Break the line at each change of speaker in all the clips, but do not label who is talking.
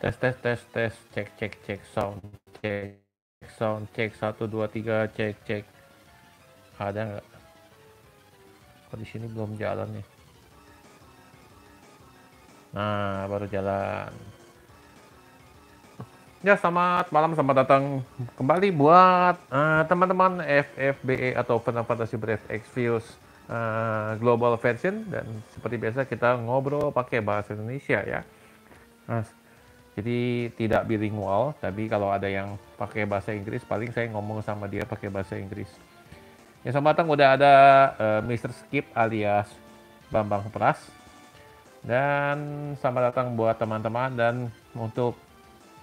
tes tes tes tes cek cek cek sound cek sound cek satu dua tiga cek cek ada nggak kok di sini belum jalan nih ya? nah baru jalan ya selamat malam selamat datang kembali buat teman eh, teman-teman FFBE atau Final Fantasy Brave Exvius uh, Global Version dan seperti biasa kita ngobrol pakai bahasa Indonesia ya nah, jadi tidak bilingual, tapi kalau ada yang pakai bahasa Inggris, paling saya ngomong sama dia pakai bahasa Inggris. Ya, sama datang udah ada uh, eh, Mr. Skip alias Bambang Pras. Dan sama datang buat teman-teman dan untuk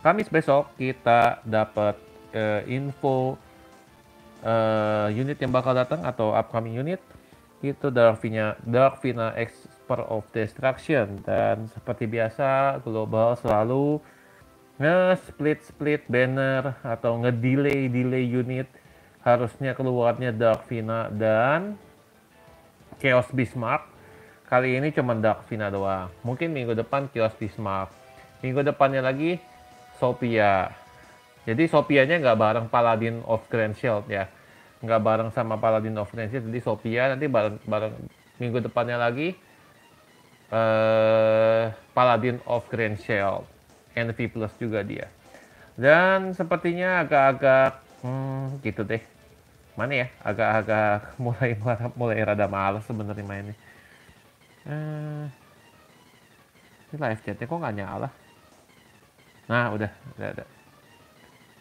Kamis besok kita dapat uh, info uh, unit yang bakal datang atau upcoming unit itu Vina, Dark Vina Expert of Destruction dan seperti biasa global selalu nge-split split banner atau nge-delay delay unit harusnya keluarnya Dark Vina dan Chaos Bismarck kali ini cuma Dark Vina doang mungkin minggu depan Chaos Bismarck minggu depannya lagi Sophia jadi Sophia nya nggak bareng Paladin of Grand Shield ya nggak bareng sama Paladin of Nancy jadi Sophia nanti bareng bareng minggu depannya lagi uh, Paladin of Grand Shell NV Plus juga dia dan sepertinya agak-agak hmm, gitu deh mana ya agak-agak mulai mulai rada malas sebenarnya mainnya uh, ini live chatnya kok nggak nyala nah udah udah, udah.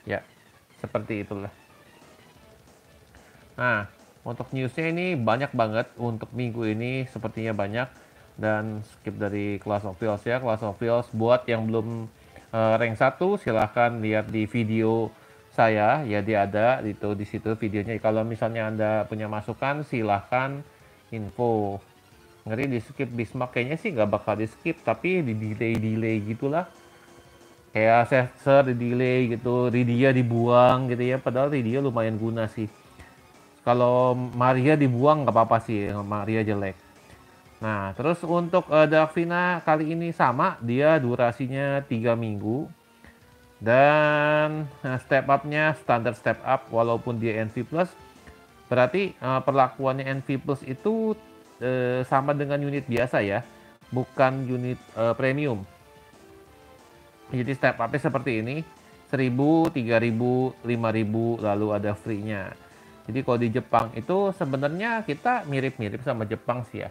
ya seperti itulah Nah, untuk newsnya ini banyak banget untuk minggu ini sepertinya banyak dan skip dari kelas of Fields ya. kelas of Fields buat yang belum uh, rank 1 silahkan lihat di video saya ya dia ada itu di situ videonya. Kalau misalnya Anda punya masukan silahkan info. Ngeri di skip Bismarck kayaknya sih nggak bakal di skip tapi di delay delay gitulah kayak saya di delay gitu, Ridia dibuang gitu ya. Padahal Ridia lumayan guna sih. Kalau Maria dibuang nggak apa-apa sih, Maria jelek. Nah, terus untuk uh, Davina kali ini sama, dia durasinya 3 minggu. Dan step upnya nya standar step up walaupun dia NV+. Plus, Berarti uh, perlakuannya NV+ Plus itu uh, sama dengan unit biasa ya, bukan unit uh, premium. Jadi step upnya seperti ini, 1000, 3000, 5000 lalu ada free-nya. Jadi kalau di Jepang itu sebenarnya kita mirip-mirip sama Jepang sih ya.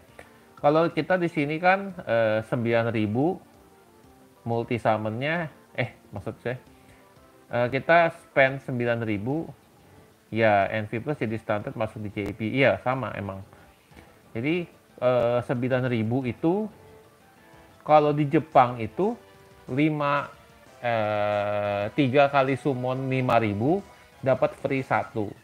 Kalau kita di sini kan eh, 9000 multi summonnya eh maksud saya eh, kita spend 9000 ya NV plus jadi standard masuk di JP. Iya, sama emang. Jadi eh, 9000 itu kalau di Jepang itu 5 eh, 3 kali summon 5000 dapat free satu.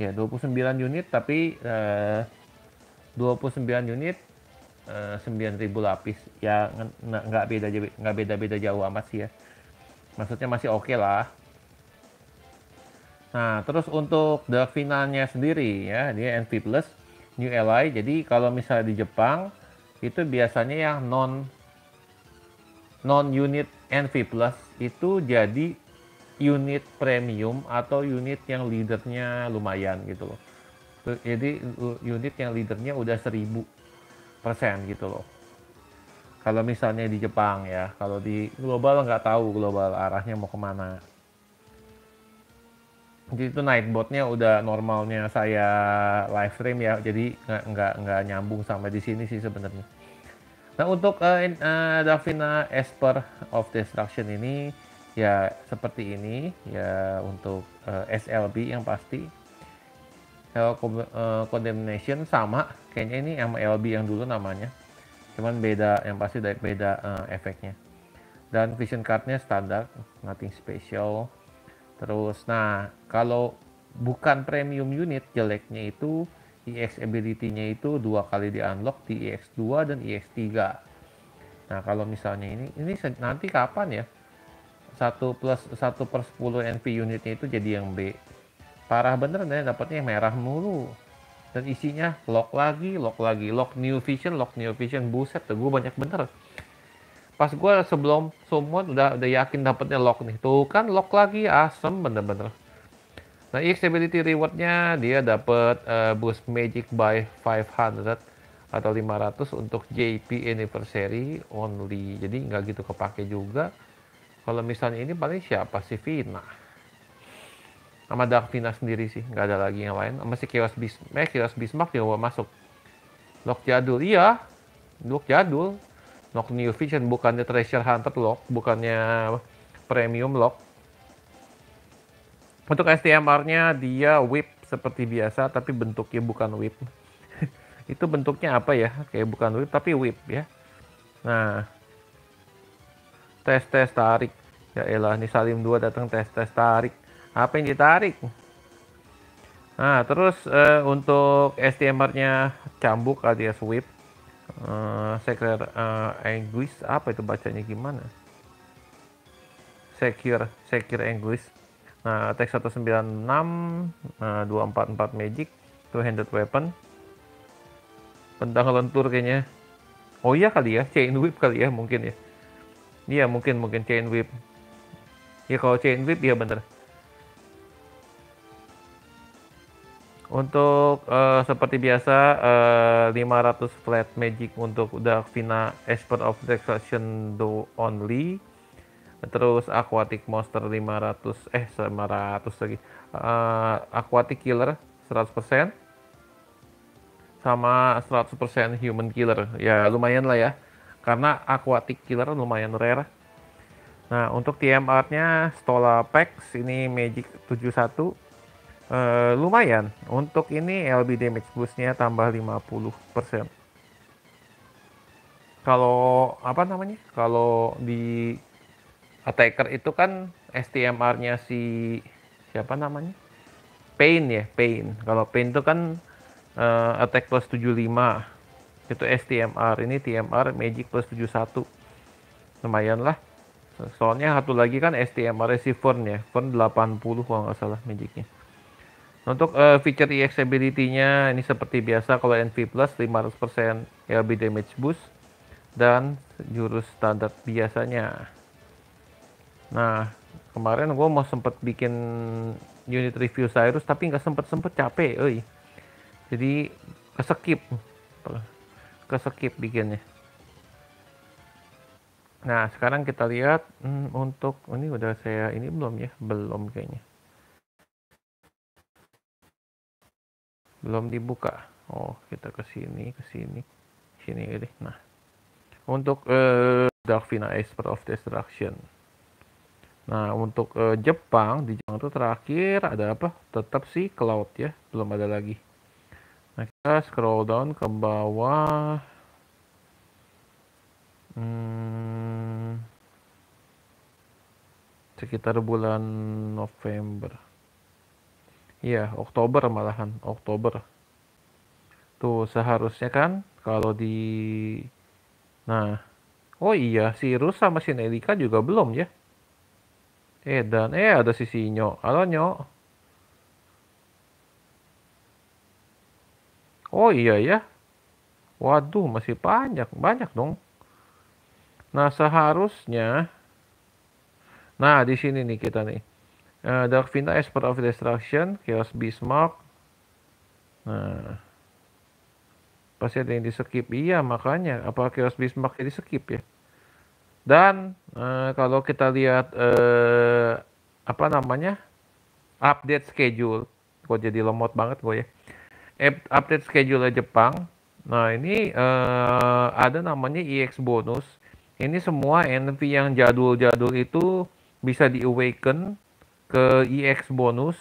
ya 29 unit tapi eh, 29 unit eh, 9000 lapis ya nggak beda nggak beda beda jauh amat sih ya maksudnya masih oke okay lah nah terus untuk the finalnya sendiri ya dia NV plus new ally jadi kalau misalnya di Jepang itu biasanya yang non non unit NV plus itu jadi unit premium atau unit yang leadernya lumayan gitu loh. Jadi unit yang leadernya udah 1000 persen gitu loh. Kalau misalnya di Jepang ya, kalau di global nggak tahu global arahnya mau kemana. Jadi itu nightbotnya udah normalnya saya live stream ya, jadi nggak nggak nggak nyambung sama di sini sih sebenarnya. Nah untuk uh, uh, Davina Esper of Destruction ini ya seperti ini ya untuk uh, eh, SLB yang pasti uh, condemnation sama kayaknya ini sama yang dulu namanya cuman beda yang pasti beda uh, efeknya dan vision cardnya standar nothing special terus nah kalau bukan premium unit jeleknya itu EX ability-nya itu dua kali di unlock di EX2 dan EX3 nah kalau misalnya ini ini nanti kapan ya 1 plus 1 per 10 NP unitnya itu jadi yang B. Parah bener nih ya, dapatnya yang merah mulu. Dan isinya lock lagi, lock lagi, lock new vision, lock new vision, buset tuh gue banyak bener. Pas gue sebelum summon udah udah yakin dapatnya lock nih. Tuh kan lock lagi, asem bener-bener. Nah, EX iya, rewardnya dia dapat uh, eh, boost magic by 500 atau 500 untuk JP anniversary only. Jadi nggak gitu kepake juga kalau misalnya ini paling siapa sih Vina? Sama Dark Vina sendiri sih, nggak ada lagi yang lain. Sama si Bismarck, eh, Kiros Bismarck juga masuk. Lock jadul, iya. Lock jadul. Lock New Vision, bukannya Treasure Hunter Lock, bukannya Premium Lock. Untuk STMR-nya dia whip seperti biasa, tapi bentuknya bukan whip. Itu bentuknya apa ya? Kayak bukan whip, tapi whip ya. Nah, tes tes tarik ya elah nih Salim dua datang tes tes tarik apa yang ditarik nah terus uh, untuk STMR nya cambuk alias whip uh, eh, secure uh, eh, English apa itu bacanya gimana secure secure English nah attack 196 nah, 244 magic two handed weapon tentang lentur kayaknya oh iya kali ya chain whip kali ya mungkin ya Iya mungkin mungkin chain whip. Ya kalau chain whip ya bener. Untuk uh, seperti biasa uh, eh, 500 flat magic untuk udah Vina Expert of Destruction do only. Terus Aquatic Monster 500 eh 500 lagi. Uh, aquatic Killer 100% sama 100% Human Killer. Ya lumayan lah ya karena aquatic killer lumayan rare. Nah, untuk TMR-nya Stola Pax ini Magic 71. e, eh, lumayan. Untuk ini LB damage boost-nya tambah 50%. Kalau apa namanya? Kalau di attacker itu kan STMR-nya si siapa namanya? Pain ya, Pain. Kalau Pain itu kan uh, attack plus 75 itu STMR ini TMR Magic plus 71 lumayan lah soalnya satu lagi kan STMR si Fern ya Fern 80 kalau nggak salah Magicnya untuk uh, feature EX ability-nya ini seperti biasa kalau NV plus 500% LB damage boost dan jurus standar biasanya nah kemarin gue mau sempet bikin unit review Cyrus tapi nggak sempet sempet capek oi jadi kesekip ke skip bikinnya nah sekarang kita lihat hmm, untuk ini udah saya ini belum ya belum kayaknya belum dibuka oh kita ke sini ke sini sini ini nah untuk uh, eh, Darkvina Expert of Destruction Nah, untuk uh, Jepang di Jepang terakhir ada apa? Tetap sih cloud ya, belum ada lagi. Nah, kita scroll down ke bawah. Hmm, sekitar bulan November. Iya, Oktober malahan, Oktober. Tuh, seharusnya kan kalau di Nah, oh iya, si Rus sama si Nelika juga belum ya. Eh, dan eh ada si Sinyo. Halo, Nyok. Oh iya ya. Waduh, masih banyak, banyak dong. Nah, seharusnya Nah, di sini nih kita nih. Uh, Vina, Expert of Destruction, Chaos Bismarck. Nah. Pasti ada yang di skip. Iya, makanya apa Chaos Bismarck jadi skip ya? Dan uh, kalau kita lihat uh, apa namanya? update schedule. Kok jadi lemot banget gue ya update schedule Jepang. Nah, ini uh, ada namanya EX bonus. Ini semua NV yang jadul-jadul itu bisa di-awaken ke EX bonus.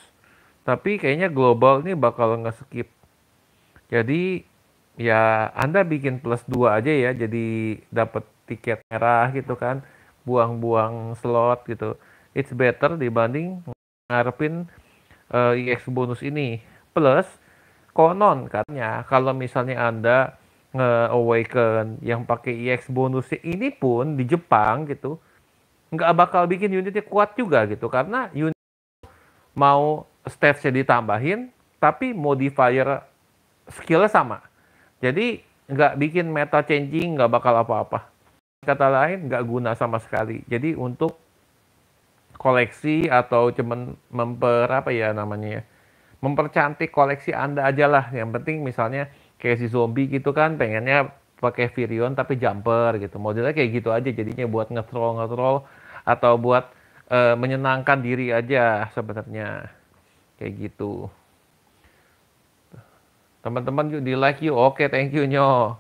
Tapi kayaknya global ini bakal nge-skip. Jadi ya Anda bikin plus 2 aja ya jadi dapat tiket merah gitu kan. Buang-buang slot gitu. It's better dibanding ngarepin uh, eh, EX bonus ini. Plus Konon katanya kalau misalnya Anda nge-awaken yang pakai EX bonus ini pun di Jepang gitu nggak bakal bikin unitnya kuat juga gitu karena unit mau statsnya ditambahin tapi modifier skillnya sama jadi nggak bikin meta changing nggak bakal apa-apa kata lain nggak guna sama sekali jadi untuk koleksi atau cuman memper apa ya namanya ya mempercantik koleksi Anda aja lah. Yang penting misalnya kayak si zombie gitu kan pengennya pakai Virion tapi jumper gitu. Modelnya kayak gitu aja jadinya buat nge-troll nge-troll atau buat uh, menyenangkan diri aja sebenarnya. Kayak gitu. Teman-teman yuk di like yuk. Oke, okay, thank you nyo.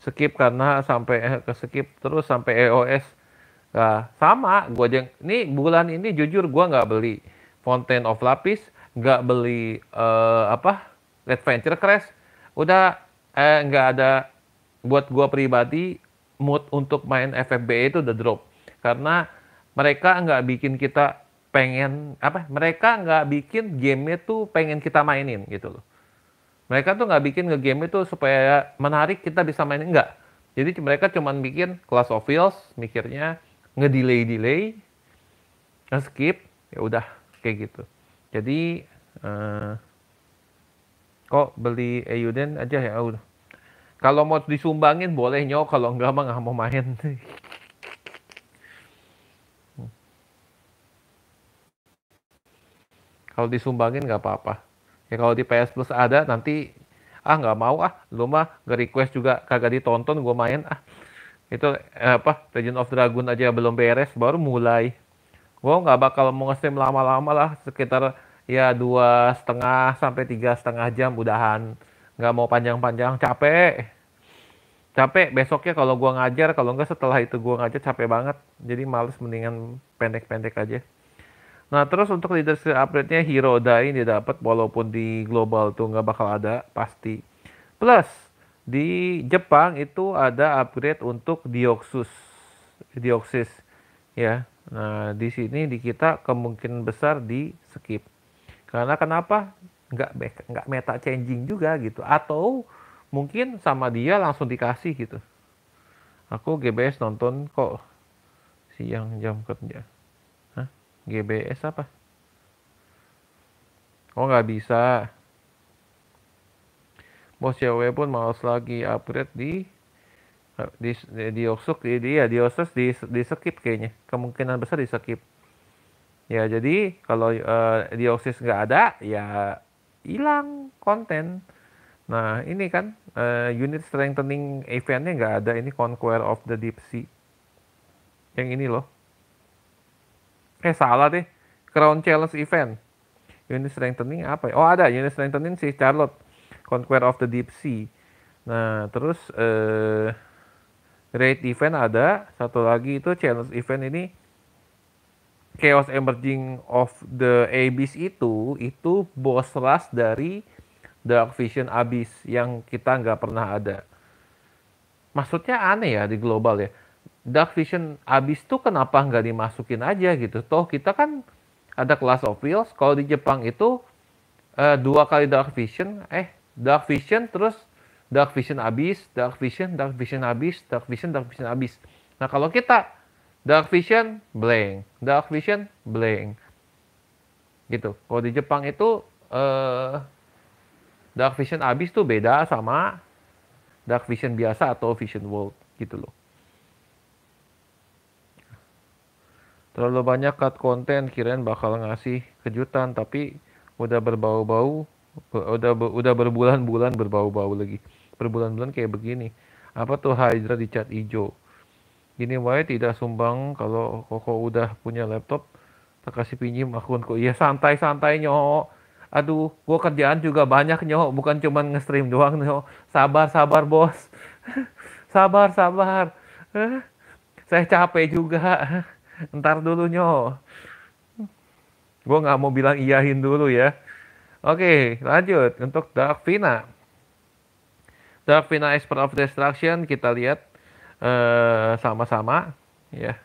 Skip karena sampai eh, ke skip terus sampai EOS Nah, sama gue aja ini bulan ini jujur gue nggak beli Fountain of Lapis nggak beli uh, apa Adventure Quest, udah eh, ada buat gue pribadi mood untuk main FFBE itu udah drop karena mereka nggak bikin kita pengen apa mereka nggak bikin game itu pengen kita mainin gitu loh mereka tuh nggak bikin game itu supaya menarik kita bisa mainin nggak jadi mereka cuman bikin class of Wheels mikirnya ngedelay delay nge-skip ya udah kayak gitu jadi uh, kok beli Euden aja ya udah kalau mau disumbangin boleh nyok kalau enggak mah nggak mau main kalau disumbangin nggak apa-apa ya kalau di PS Plus ada nanti ah nggak mau ah lu mah nge request juga kagak ditonton gue main ah itu eh, apa Legend of Dragon aja belum beres baru mulai gua nggak bakal mau ngasih lama-lama lah sekitar ya dua setengah sampai tiga setengah jam udahan nggak mau panjang-panjang capek capek besoknya kalau gua ngajar kalau nggak setelah itu gua ngajar capek banget jadi males mendingan pendek-pendek aja nah terus untuk leadership update-nya Hero Dai ini dapat walaupun di global tuh nggak bakal ada pasti plus di Jepang itu ada upgrade untuk dioksus, dioksis ya. Nah, di sini di kita kemungkinan besar di skip. Karena kenapa? Nggak nggak meta changing juga gitu atau mungkin sama dia langsung dikasih gitu. Aku GBS nonton kok siang jam kerja. Hah? GBS apa? Oh nggak bisa bos cewek pun mau lagi upgrade di di di Oksuk di, di ya di Osus di di skip kayaknya kemungkinan besar di skip ya jadi kalau uh, eh, dioksis nggak ada ya hilang konten nah ini kan uh, unit strengthening eventnya nggak ada ini conquer of the deep sea yang ini loh eh salah deh crown challenge event unit strengthening apa ya? oh ada unit strengthening si Charlotte Conquer of the Deep Sea. Nah, terus eh, Raid Event ada, satu lagi itu Challenge Event ini Chaos Emerging of the Abyss itu, itu boss rush dari Dark Vision Abyss yang kita nggak pernah ada. Maksudnya aneh ya di global ya. Dark Vision Abyss tuh kenapa nggak dimasukin aja gitu. Toh kita kan ada Class of Wheels, kalau di Jepang itu uh, dua kali Dark Vision, eh dark vision terus dark vision habis, dark vision, dark vision habis, dark vision, dark vision habis. Nah, kalau kita dark vision blank, dark vision blank. Gitu. Kalau di Jepang itu eh dark vision habis tuh beda sama dark vision biasa atau vision world gitu loh. Terlalu banyak cut konten kirain bakal ngasih kejutan tapi udah berbau-bau udah udah berbulan-bulan berbau-bau lagi berbulan-bulan kayak begini apa tuh hydra dicat hijau gini wae tidak sumbang kalau koko udah punya laptop tak kasih pinjam akun kok iya santai santai nyok aduh gua kerjaan juga banyak nyok bukan cuman nge-stream doang nyok sabar sabar bos sabar sabar saya capek juga ntar dulu nyok gua nggak mau bilang iyahin dulu ya Oke, lanjut untuk Dark Vina. Dark Vina Expert of Destruction kita lihat eh, sama-sama uh, ya. Yeah.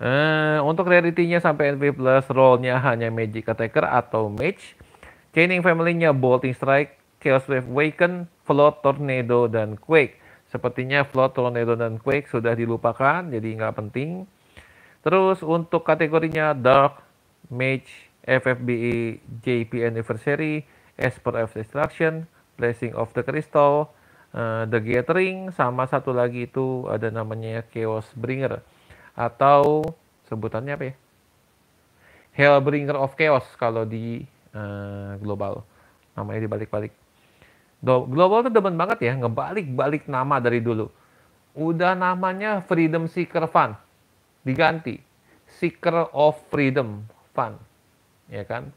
Uh, untuk rarity-nya sampai NP+ plus, roll-nya hanya Magic Attacker atau Mage. Chaining family-nya Bolting Strike, Chaos Wave Waken, Float, Tornado, dan Quake. Sepertinya Float, Tornado, dan Quake sudah dilupakan, jadi nggak penting. Terus untuk kategorinya Dark, Mage, FFBE JP Anniversary, Esper of Destruction, Blessing of the Crystal, uh, The Gathering, sama satu lagi itu ada namanya Chaos Bringer atau sebutannya apa ya? Hellbringer of Chaos kalau di uh, global. Namanya dibalik-balik. Global tuh demen banget ya ngebalik-balik nama dari dulu. Udah namanya Freedom Seeker Fun, diganti Seeker of Freedom Fun ya kan?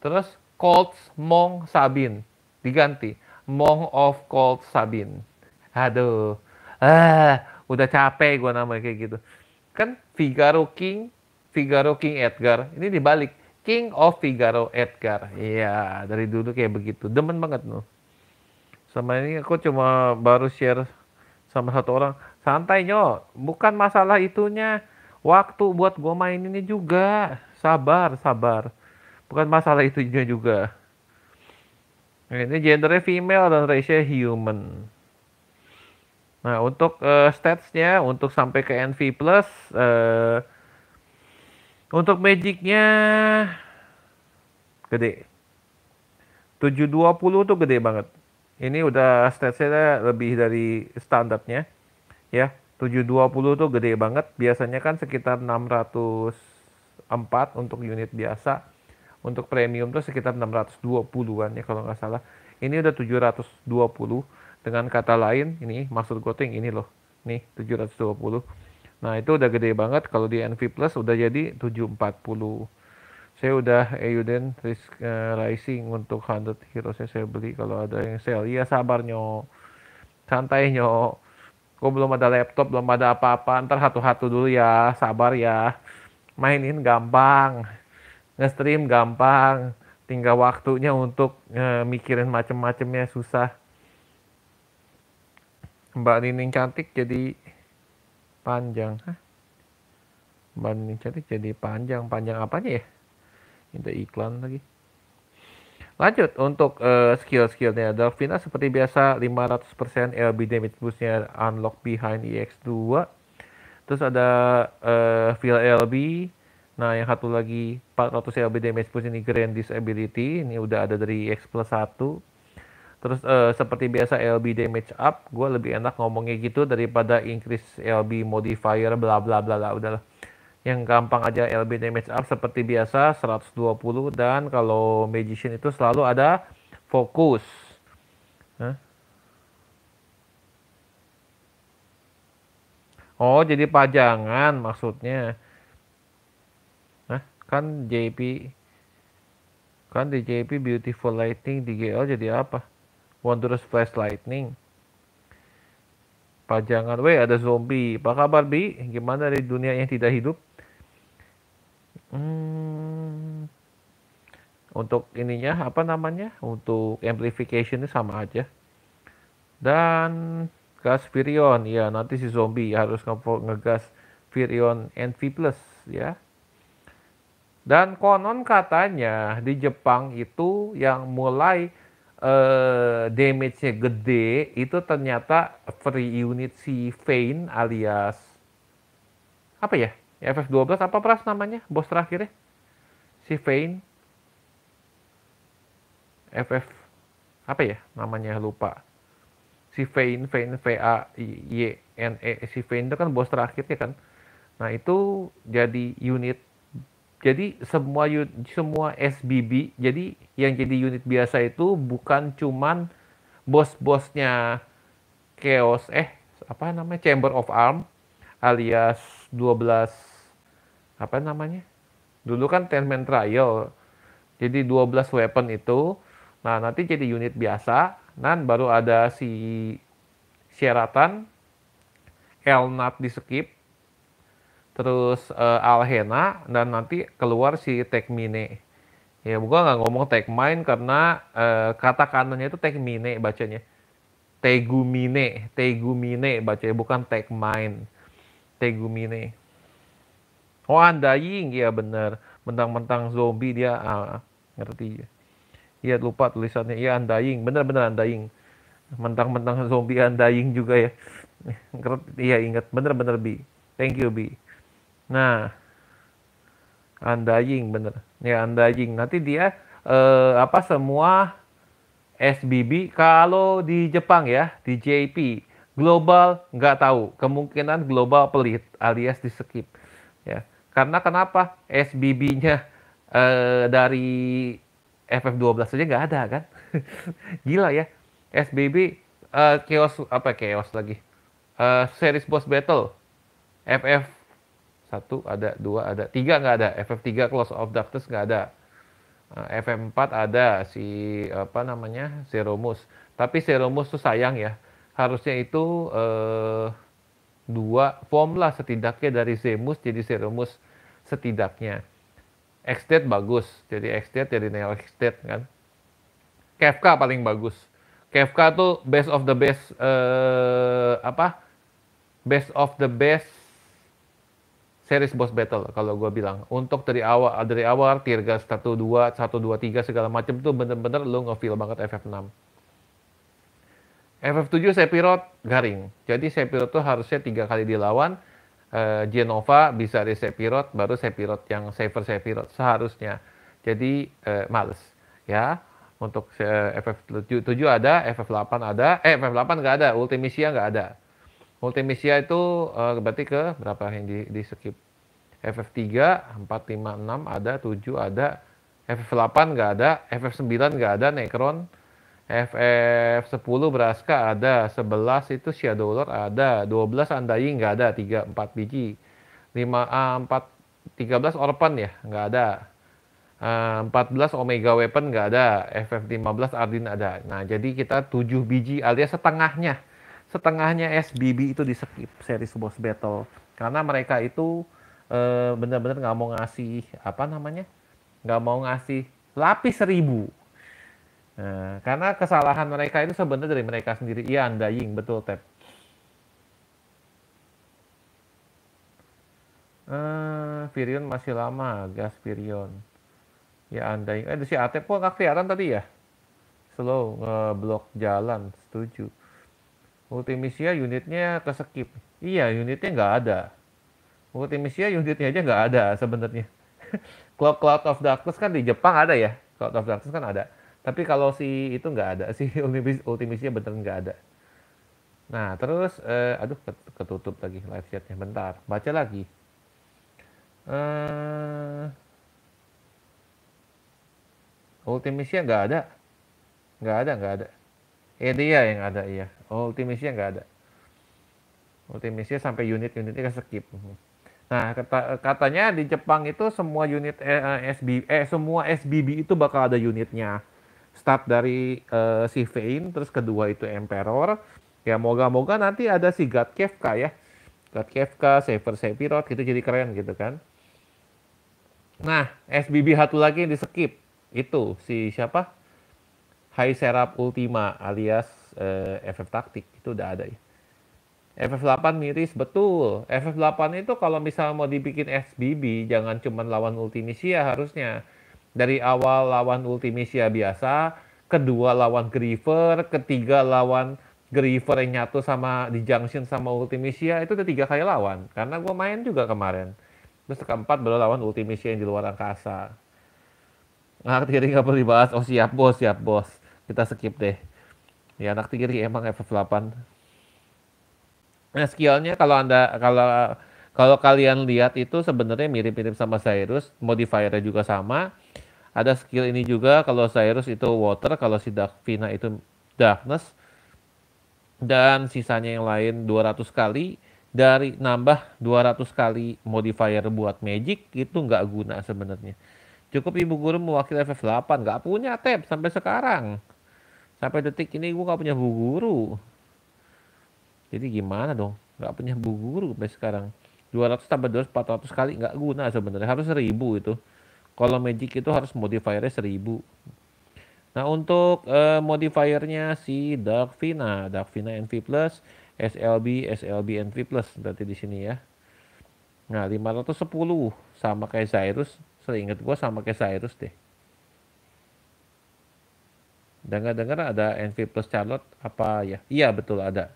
Terus Colts Mong Sabin diganti Mong of Colts Sabin. Aduh, ah, udah capek gua nama kayak gitu. Kan Figaro King, Figaro King Edgar. Ini dibalik King of Figaro Edgar. Iya, dari dulu kayak begitu. Demen banget loh. Sama ini aku cuma baru share sama satu orang. Santai nyo, bukan masalah itunya. Waktu buat gua main ini juga. Sabar, sabar bukan masalah itu juga ini gendernya female dan race-nya human nah untuk uh, statsnya untuk sampai ke NV plus uh, untuk magicnya gede 720 tuh gede banget ini udah statsnya lebih dari standarnya ya 720 tuh gede banget biasanya kan sekitar 604 untuk unit biasa untuk premium tuh sekitar 620-an ya kalau nggak salah. Ini udah 720 dengan kata lain ini maksud gue ini loh. Nih 720. Nah, itu udah gede banget kalau di NV Plus udah jadi 740. Saya udah Euden Risk eh, Rising untuk 100 hero saya, saya beli kalau ada yang sale. Iya sabar nyo. Santai nyo. Gue belum ada laptop, belum ada apa-apa. Ntar satu-satu dulu ya, sabar ya. Mainin gampang nge-stream gampang, tinggal waktunya untuk e, mikirin macem-macemnya susah. Mbak Nining cantik jadi panjang. Hah? Mbak Nining cantik jadi panjang. Panjang apanya ya? Ada iklan lagi. Lanjut untuk uh, skill-skillnya Delfina seperti biasa 500% LB damage boostnya unlock behind EX2. Terus ada uh, eh, fill LB Nah, yang satu lagi 400 LB damage boost ini Grand Disability. Ini udah ada dari X plus 1. Terus uh, seperti biasa LB damage up, gue lebih enak ngomongnya gitu daripada increase LB modifier bla bla bla lah udahlah. Yang gampang aja LB damage up seperti biasa 120 dan kalau magician itu selalu ada fokus. Oh, jadi pajangan maksudnya kan JP kan di JP Beautiful lighting di GL jadi apa Wondrous Flash Lightning pajangan weh ada zombie apa kabar Bi gimana dari dunia yang tidak hidup hmm, untuk ininya apa namanya untuk amplification sama aja dan gas Virion ya nanti si zombie harus ngegas Virion NV plus ya dan konon katanya di Jepang itu yang mulai eh, damage-nya gede itu ternyata free unit si Vayne alias apa ya? FF12 apa pras namanya? Bos terakhirnya? Si Vayne FF apa ya namanya lupa si Vayne Vayne V A Y N E si Vayne itu kan bos terakhirnya kan nah itu jadi unit jadi semua semua SBB, jadi yang jadi unit biasa itu bukan cuman bos-bosnya Chaos eh apa namanya Chamber of Arm alias 12 apa namanya? Dulu kan Tenmen man trial. Jadi 12 weapon itu. Nah, nanti jadi unit biasa. nan baru ada si Sheraton, Elnat di skip, terus uh, Alhena dan nanti keluar si Tekmine. Ya, gua nggak ngomong Tekmine karena uh, kata kanannya itu Tekmine bacanya. Tegumine, Tegumine bacanya bukan Tekmine. Tegumine. Oh, andaying ya benar Mentang-mentang zombie dia ah ngerti ya. Iya lupa tulisannya. Iya andaying bener-bener andaying Mentang-mentang zombie andaying juga ya. Iya ingat bener-bener Bi. Thank you Bi. Nah, undying bener. Ya undying. Nanti dia eh, apa semua SBB kalau di Jepang ya, di JP global nggak tahu, kemungkinan global pelit alias di skip. Ya. Karena kenapa SBB-nya eh, dari FF12 saja nggak ada kan? Gila ya. SBB eh, chaos apa chaos lagi? eh, series boss battle FF satu ada, dua ada, tiga nggak ada. FF3 Close of Darkness nggak ada. Eh, FM4 ada si apa namanya Seromus. Tapi Seromus tuh sayang ya. Harusnya itu eh, dua form lah setidaknya dari Zemus jadi Seromus setidaknya. Xstate bagus, jadi Xstate jadi Neo Xstate kan. Kefka paling bagus. Kefka tuh best of the best eh, apa? Best of the best series boss battle kalau gue bilang untuk dari awal dari awal tier gas 1 2 1 2 3 segala macam tuh bener-bener lu ngefeel banget FF6 FF7 Sepirot garing jadi Sepirot tuh harusnya tiga kali dilawan uh, Genova bisa di Sepirot baru Sepirot yang saya Sepirot seharusnya jadi uh, males ya untuk eh, uh, FF7 ada FF8 ada eh FF8 nggak ada Ultimisia nggak ada Multimedia itu uh, berarti ke berapa yang di, di skip? FF3, 4, 5, 6 ada, 7 ada, FF8 nggak ada, FF9 nggak ada, Necron, FF10 Braska ada, 11 itu Shadow Lord ada, 12 Andai nggak ada, 3, 4 biji, 5, uh, 4, 13 Orpan ya, nggak ada, uh, eh, 14 Omega Weapon nggak ada, FF15 Ardin ada. Nah, jadi kita 7 biji alias setengahnya setengahnya SBB itu di skip series boss battle karena mereka itu uh, benar-benar nggak mau ngasih apa namanya nggak mau ngasih lapis seribu Nah, karena kesalahan mereka itu sebenarnya dari mereka sendiri. Iya, undying betul, Tep. Uh, eh, Virion masih lama, gas Virion. Ya, anda Eh, si Atep kok nggak kelihatan tadi ya? Slow, ngeblok jalan, setuju. Ultimisia unitnya ke skip. Iya, unitnya nggak ada. Ultimisia unitnya aja nggak ada sebenarnya. Cloud Cloud of Darkness kan di Jepang ada ya. Cloud of Darkness kan ada. Tapi kalau si itu nggak ada, si Ultimisia bener nggak ada. Nah, terus, eh, aduh ketutup lagi live chatnya. Bentar, baca lagi. Eh, Ultimisia nggak ada. Nggak ada, nggak ada. Eh dia yang ada iya. Oh, Ultimisia nggak ada. Optimisnya sampai unit-unitnya skip. Mhm. Nah, kata, katanya di Jepang itu semua unit eh, eh SB eh semua SBB itu bakal ada unitnya. Start dari eh, si Vein, terus kedua itu Emperor. Ya moga-moga nanti ada si God Kefka ya. God Kefka, Saver Sephiroth gitu jadi keren gitu kan. Nah, SBB satu lagi yang di skip itu si siapa? High Serap Ultima alias uh, eh, FF Taktik itu udah ada ya. FF8 miris betul. FF8 itu kalau misalnya mau dibikin SBB jangan cuma lawan Ultimisia harusnya. Dari awal lawan Ultimisia biasa, kedua lawan Griever, ketiga lawan Griever yang nyatu sama di junction sama Ultimisia itu udah tiga kali lawan. Karena gue main juga kemarin. Terus keempat baru lawan Ultimisia yang di luar angkasa. Nah, akhirnya nggak perlu dibahas. Oh siap bos, siap bos kita skip deh. Ya anak tiri emang FF8. Nah, skillnya kalau Anda kalau kalau kalian lihat itu sebenarnya mirip-mirip sama Cyrus, modifiernya juga sama. Ada skill ini juga kalau Cyrus itu water, kalau si Davina itu darkness. Dan sisanya yang lain 200 kali dari nambah 200 kali modifier buat magic itu nggak guna sebenarnya. Cukup ibu guru mewakili FF8 nggak punya tab sampai sekarang sampai detik ini gue gak punya bu guru jadi gimana dong gak punya bu guru sampai sekarang 200 tambah 200 400 kali gak guna sebenarnya harus 1000 itu kalau magic itu harus modifiernya 1000 nah untuk uh, modifiernya si Darkvina Darkvina NV plus SLB SLB NV plus berarti di sini ya nah 510 sama kayak Cyrus seingat gue sama kayak Cyrus deh Dengar-dengar ada NV plus Charlotte apa ya? Iya betul ada.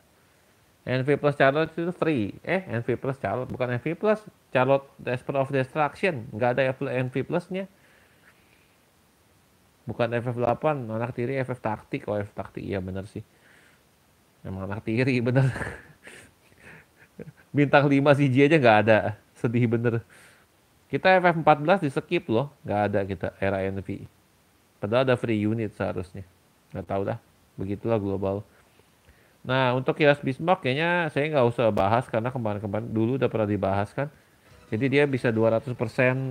NV plus Charlotte itu free. Eh NV plus Charlotte bukan NV plus Charlotte Desperate of Destruction. Nggak ada NV plusnya. Bukan FF8, anak tiri FF taktik. Oh FF taktik iya bener sih. Emang anak tiri bener. Bintang 5 CG aja nggak ada. Sedih bener. Kita FF14 di skip loh. Nggak ada kita era NV. Padahal ada free unit seharusnya nggak tahu dah begitulah global nah untuk kilas Bismarck kayaknya saya nggak usah bahas karena kemarin-kemarin dulu udah pernah dibahas kan jadi dia bisa 200%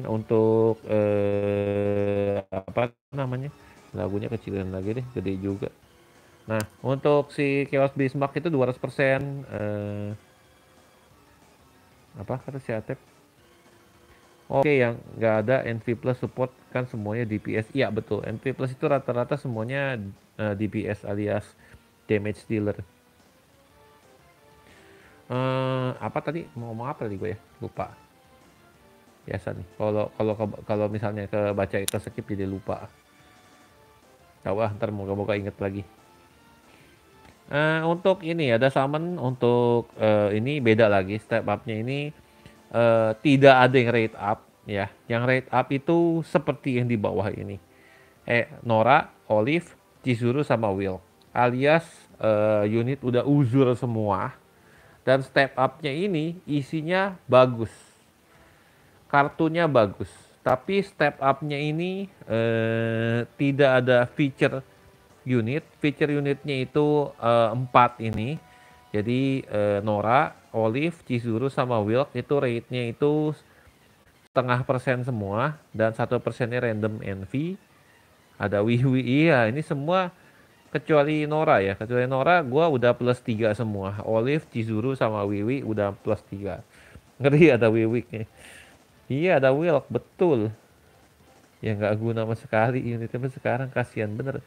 untuk eh, apa namanya lagunya kecilin lagi deh gede juga nah untuk si kilas Bismarck itu 200% eh, apa kata si Atep Oke okay, yang nggak ada NV Plus support kan semuanya DPS. Iya betul. NV Plus itu rata-rata semuanya uh, eh, DPS alias damage dealer. Uh, apa tadi mau ngomong apa tadi gue ya lupa biasa nih kalau kalau kalau misalnya kebaca itu skip jadi lupa tahu ah ntar moga-moga inget lagi uh, untuk ini ada summon untuk uh, ini beda lagi step up-nya ini uh, tidak ada yang rate up ya yang rate up itu seperti yang di bawah ini eh Nora Olive Chizuru sama Will alias uh, unit udah uzur semua dan step up-nya ini isinya bagus kartunya bagus tapi step up-nya ini uh, tidak ada feature unit feature unitnya itu eh, empat 4 ini jadi uh, Nora, Olive, Chizuru sama Wilk itu rate-nya itu setengah persen semua dan satu persennya random envy ada Wiwi iya ini semua kecuali Nora ya kecuali Nora gue udah plus tiga semua Olive Cizuru sama Wiwi udah plus tiga. ngeri ada Wiwi nih iya ada Wilk betul ya nggak guna sama sekali ini unitnya sekarang kasihan bener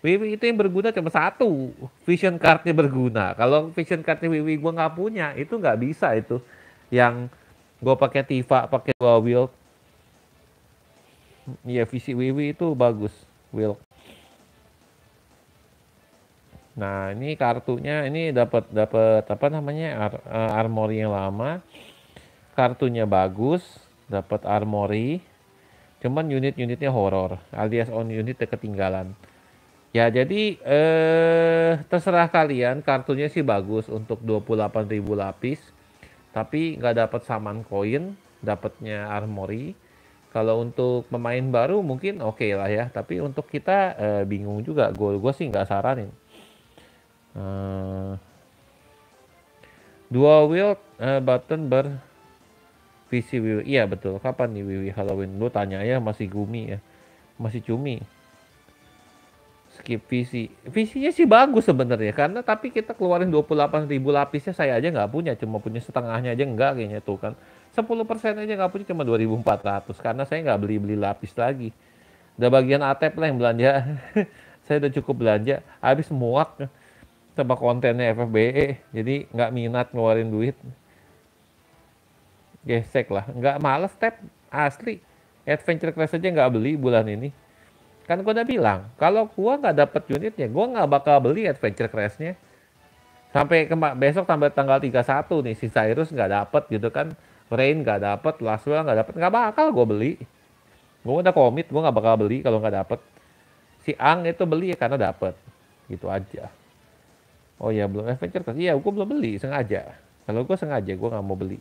Wiwi itu yang berguna cuma satu vision cardnya berguna kalau vision cardnya Wiwi gue nggak punya itu nggak bisa itu yang gue pakai Tifa pakai gue Wilk ya visi Wiwi itu bagus Will nah ini kartunya ini dapat dapat apa namanya ar, uh, eh, armory yang lama kartunya bagus dapat armory cuman unit-unitnya horor alias on unit ketinggalan ya jadi eh, terserah kalian kartunya sih bagus untuk 28.000 lapis tapi nggak dapat saman koin dapatnya armory kalau untuk pemain baru mungkin oke okay lah ya, tapi untuk kita uh, bingung juga. Gue gue sih nggak saranin. Uh, dua wheel uh, button ber visi wheel. Iya betul. Kapan nih Wiwi Halloween? Lu tanya ya masih gumi ya. Masih cumi. Skip visi. Visinya sih bagus sebenarnya karena tapi kita keluarin 28.000 lapisnya saya aja nggak punya, cuma punya setengahnya aja enggak kayaknya tuh kan sepuluh persen aja nggak punya cuma dua ribu empat ratus karena saya nggak beli-beli lapis lagi. Udah bagian atep lah yang belanja. saya udah cukup belanja, habis muak sama kontennya FFBE, jadi nggak minat ngeluarin duit. Gesek lah, nggak males tap asli. Adventure Quest aja nggak beli bulan ini. Kan gua udah bilang, kalau gua nggak dapet unitnya, gua nggak bakal beli Adventure questnya nya Sampai besok tambah tanggal 31 nih, si Cyrus nggak dapet gitu kan Rain nggak dapet, Laswell nggak dapet, nggak bakal gue beli. Gue udah komit, gue nggak bakal beli kalau nggak dapet. Si Ang itu beli ya karena dapet, gitu aja. Oh ya belum adventure eh, class, iya gue belum beli sengaja. Kalau gue sengaja gue nggak mau beli.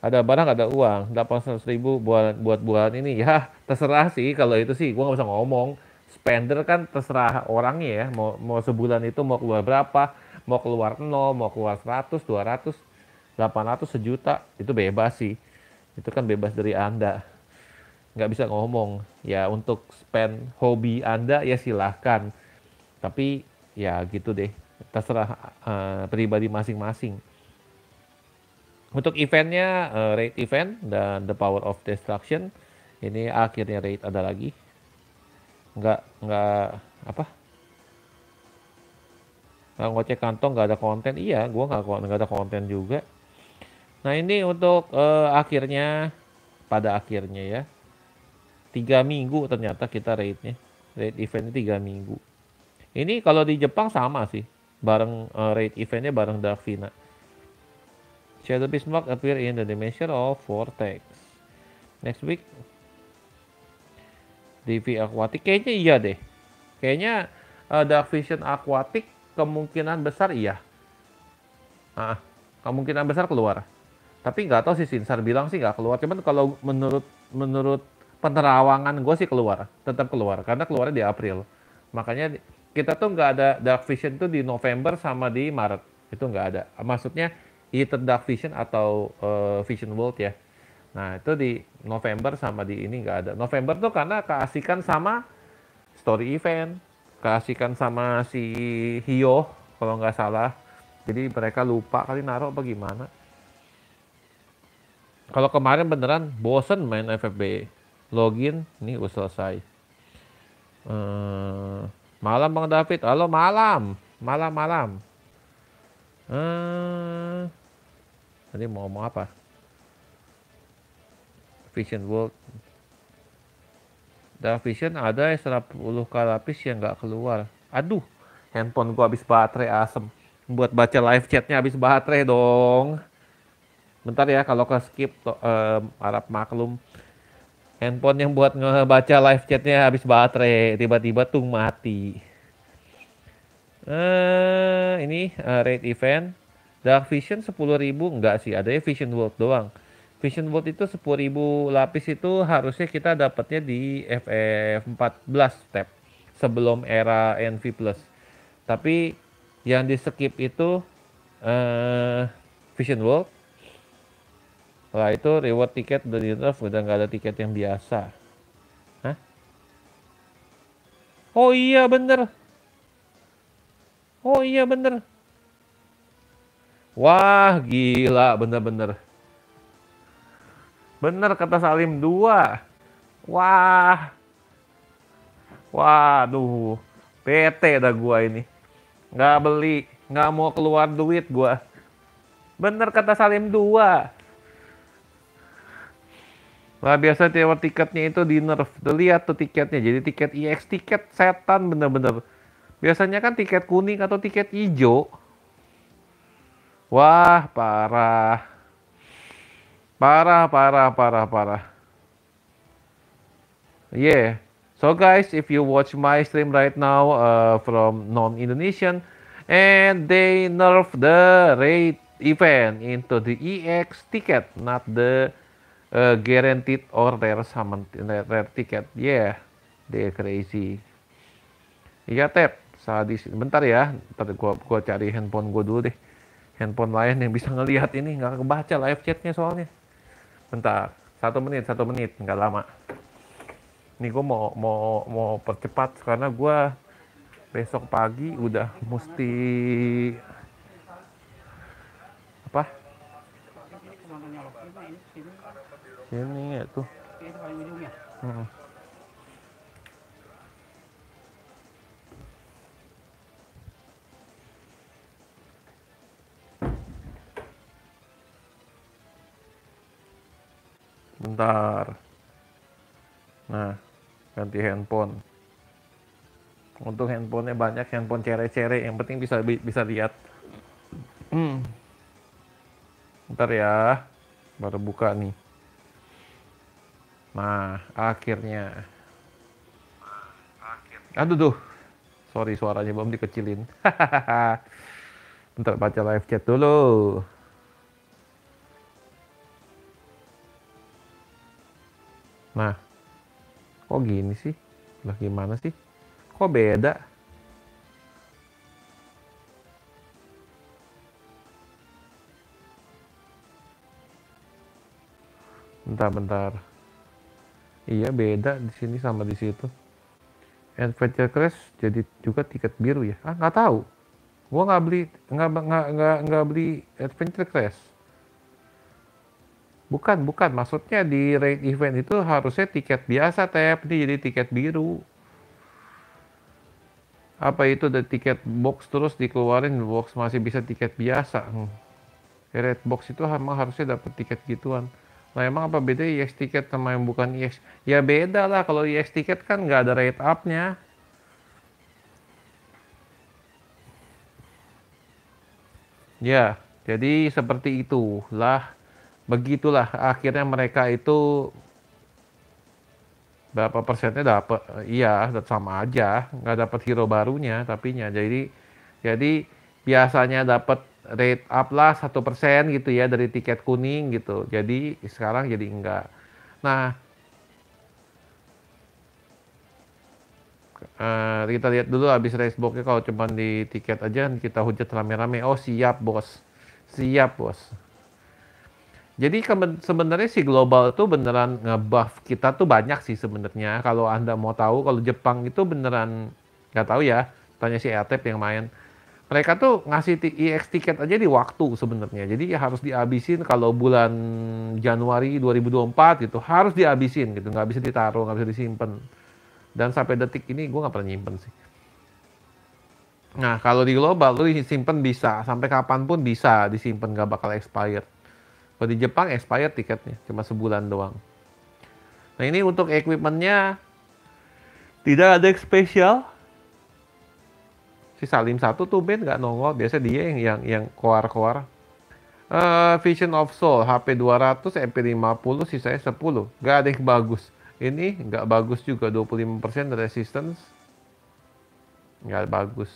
Ada barang ada uang, dapat seratus ribu buat buat bulan ini ya terserah sih kalau itu sih gue nggak usah ngomong. Spender kan terserah orangnya ya, mau, mau sebulan itu mau keluar berapa, mau keluar nol, mau keluar 100, 200, 800 sejuta itu bebas sih itu kan bebas dari anda nggak bisa ngomong ya untuk spend hobi anda ya silahkan tapi ya gitu deh terserah uh, pribadi masing-masing untuk eventnya uh, eh, raid event dan the power of destruction ini akhirnya raid ada lagi nggak nggak apa nggak ngocek kantong nggak ada konten iya gua nggak nggak ada konten juga Nah ini untuk uh, akhirnya pada akhirnya ya tiga minggu ternyata kita rate nya rate event tiga minggu. Ini kalau di Jepang sama sih bareng uh, rate eventnya bareng Davina. Shadow Mark appear in the dimension of vortex. Next week DV aquatic kayaknya iya deh. Kayaknya uh, dark vision aquatic kemungkinan besar iya. Ah, ah. kemungkinan besar keluar. Tapi nggak tahu sih Sinsar bilang sih nggak keluar. Cuman kalau menurut menurut penerawangan gue sih keluar, tetap keluar karena keluarnya di April. Makanya kita tuh nggak ada dark vision tuh di November sama di Maret itu nggak ada. Maksudnya Ether dark vision atau uh, vision world ya. Nah itu di November sama di ini nggak ada. November tuh karena keasikan sama story event, keasikan sama si Hio kalau nggak salah. Jadi mereka lupa kali naruh bagaimana kalau kemarin beneran bosen main FFB, e. login, nih udah selesai. uh, malam Bang David, halo malam, malam malam. uh, tadi mau ngomong apa? Vision World. Da Vision ada 10 kalapis yang nggak keluar. Aduh, handphone gua habis baterai asem. Buat baca live chatnya habis baterai dong bentar ya kalau ke skip uh, harap maklum handphone yang buat ngebaca live chatnya habis baterai tiba-tiba tuh mati uh, ini uh, rate event dark vision 10.000 enggak sih ya vision world doang vision world itu 10.000 lapis itu harusnya kita dapatnya di FF14 step sebelum era NV plus tapi yang di skip itu uh, vision world setelah itu reward tiket udah di nerf, udah nggak ada tiket yang biasa. Hah? Oh iya bener. Oh iya bener. Wah gila bener-bener. Bener kata Salim 2. Wah. Waduh. PT dah gua ini. Nggak beli, nggak mau keluar duit gua. Bener kata Salim 2. Nah biasa tewa tiketnya itu di nerf. Dilihat tuh tiketnya. Jadi tiket EX tiket setan bener-bener. Biasanya kan tiket kuning atau tiket hijau. Wah parah. Parah, parah, parah, parah. Yeah. So guys, if you watch my stream right now uh, from non-Indonesian, and they nerf the rate event into the EX ticket, not the uh, guaranteed or rare summon rare ticket. Yeah, they crazy. Iya tap, sadis. Bentar ya, tapi gua gua cari handphone gua dulu deh. Handphone lain yang bisa ngelihat ini nggak kebaca live chatnya soalnya. Bentar, satu menit, satu menit, nggak lama. Ini gue mau mau mau percepat karena gue besok pagi udah mesti sini ini ya tuh itu bentar nah ganti handphone untuk handphonenya banyak handphone cere-cere yang penting bisa bisa lihat hmm. ntar ya baru buka nih Nah, akhirnya. Aduh tuh. Sorry suaranya belum dikecilin. Bentar baca live chat dulu. Nah, kok gini sih? Lah gimana sih? Kok beda? Bentar, bentar. Iya beda di sini sama di situ. Adventure Crash jadi juga tiket biru ya? Ah nggak tahu. Gua nggak beli nggak nggak nggak beli Adventure Crash. Bukan bukan maksudnya di raid event itu harusnya tiket biasa tap ini jadi tiket biru. Apa itu ada tiket box terus dikeluarin box masih bisa tiket biasa. Hmm. Red box itu emang harusnya dapat tiket gituan. Nah emang apa beda EX tiket sama yang bukan yes? Ya beda lah kalau yes tiket kan nggak ada rate up-nya. Ya, jadi seperti itulah. Begitulah akhirnya mereka itu berapa persennya dapat iya sama aja nggak dapat hero barunya tapinya jadi jadi biasanya dapat rate up lah satu persen gitu ya dari tiket kuning gitu. Jadi sekarang jadi enggak. Nah, uh, kita lihat dulu habis racebooknya kalau cuma di tiket aja kan kita hujat rame-rame. Oh siap bos, siap bos. Jadi sebenarnya si global itu beneran ngebuff kita tuh banyak sih sebenarnya. Kalau anda mau tahu, kalau Jepang itu beneran nggak tahu ya, tanya si Atep yang main mereka tuh ngasih EX tiket aja di waktu sebenarnya. Jadi ya harus dihabisin kalau bulan Januari 2024 gitu. Harus dihabisin gitu. Nggak bisa ditaruh, nggak bisa disimpan. Dan sampai detik ini gue nggak pernah nyimpen sih. Nah kalau di global lu disimpan bisa. Sampai kapanpun bisa disimpan. Nggak bakal expired. Kalau di Jepang expired tiketnya. Cuma sebulan doang. Nah ini untuk equipmentnya tidak ada yang spesial si Salim satu tuh Ben nggak nongol biasa dia yang yang yang keluar-keluar uh, Vision of Soul HP 200 MP 50 sisanya 10 nggak ada yang bagus ini nggak bagus juga 25% resistance nggak bagus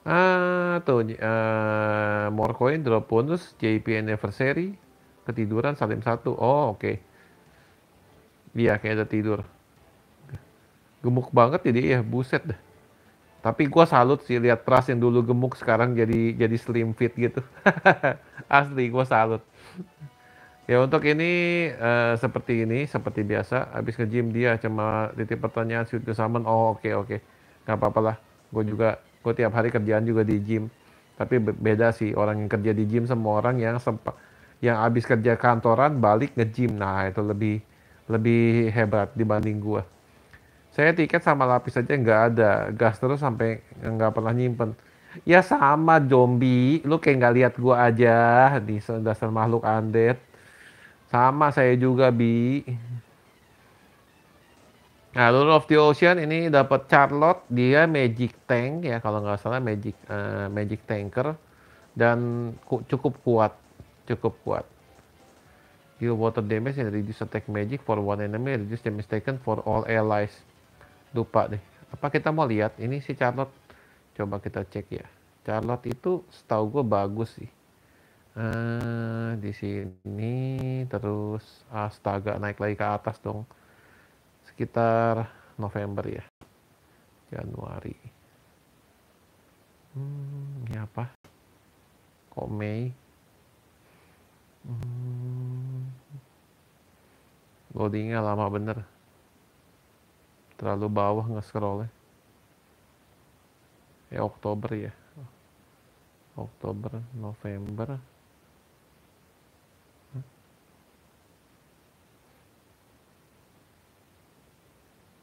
Ah, tuh uh, more coin drop bonus JP anniversary ketiduran salim satu. Oh, oke. Okay. dia kayak ada tidur. Gemuk banget jadi ya, ya, buset dah tapi gue salut sih lihat Pras yang dulu gemuk sekarang jadi jadi slim fit gitu asli gue salut ya untuk ini uh, seperti ini seperti biasa abis ke gym dia cuma titip pertanyaan shoot ke salmon oh oke okay, oke okay. nggak apa-apa gue juga gue tiap hari kerjaan juga di gym tapi beda sih orang yang kerja di gym sama orang yang sempat yang abis kerja kantoran balik nge-gym nah itu lebih lebih hebat dibanding gue saya tiket sama lapis aja nggak ada gas terus sampai nggak pernah nyimpen ya sama zombie lu kayak nggak lihat gua aja di dasar makhluk undead sama saya juga bi nah Lord of the Ocean ini dapat Charlotte dia magic tank ya kalau nggak salah magic uh, magic tanker dan ku cukup kuat cukup kuat deal water damage and reduce attack magic for one enemy reduce damage taken for all allies lupa deh apa kita mau lihat ini si Charlotte coba kita cek ya Charlotte itu setahu gue bagus sih uh, di sini terus astaga naik lagi ke atas dong sekitar November ya Januari hmm, ini apa kok Mei hmm, loadingnya lama bener terlalu bawah nggak scroll ya Oktober ya Oktober November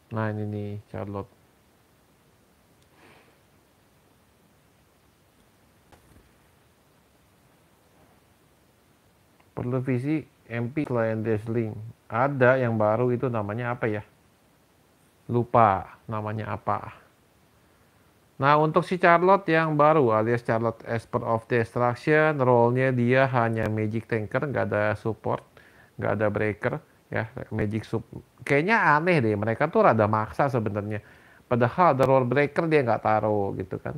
nah ini nih Charlotte perlu visi MP selain Desling ada yang baru itu namanya apa ya lupa namanya apa. Nah untuk si Charlotte yang baru alias Charlotte Expert of Destruction, role-nya dia hanya Magic Tanker, nggak ada support, nggak ada breaker, ya Magic sub. Kayaknya aneh deh, mereka tuh rada maksa sebenarnya. Padahal ada role breaker dia nggak taruh gitu kan.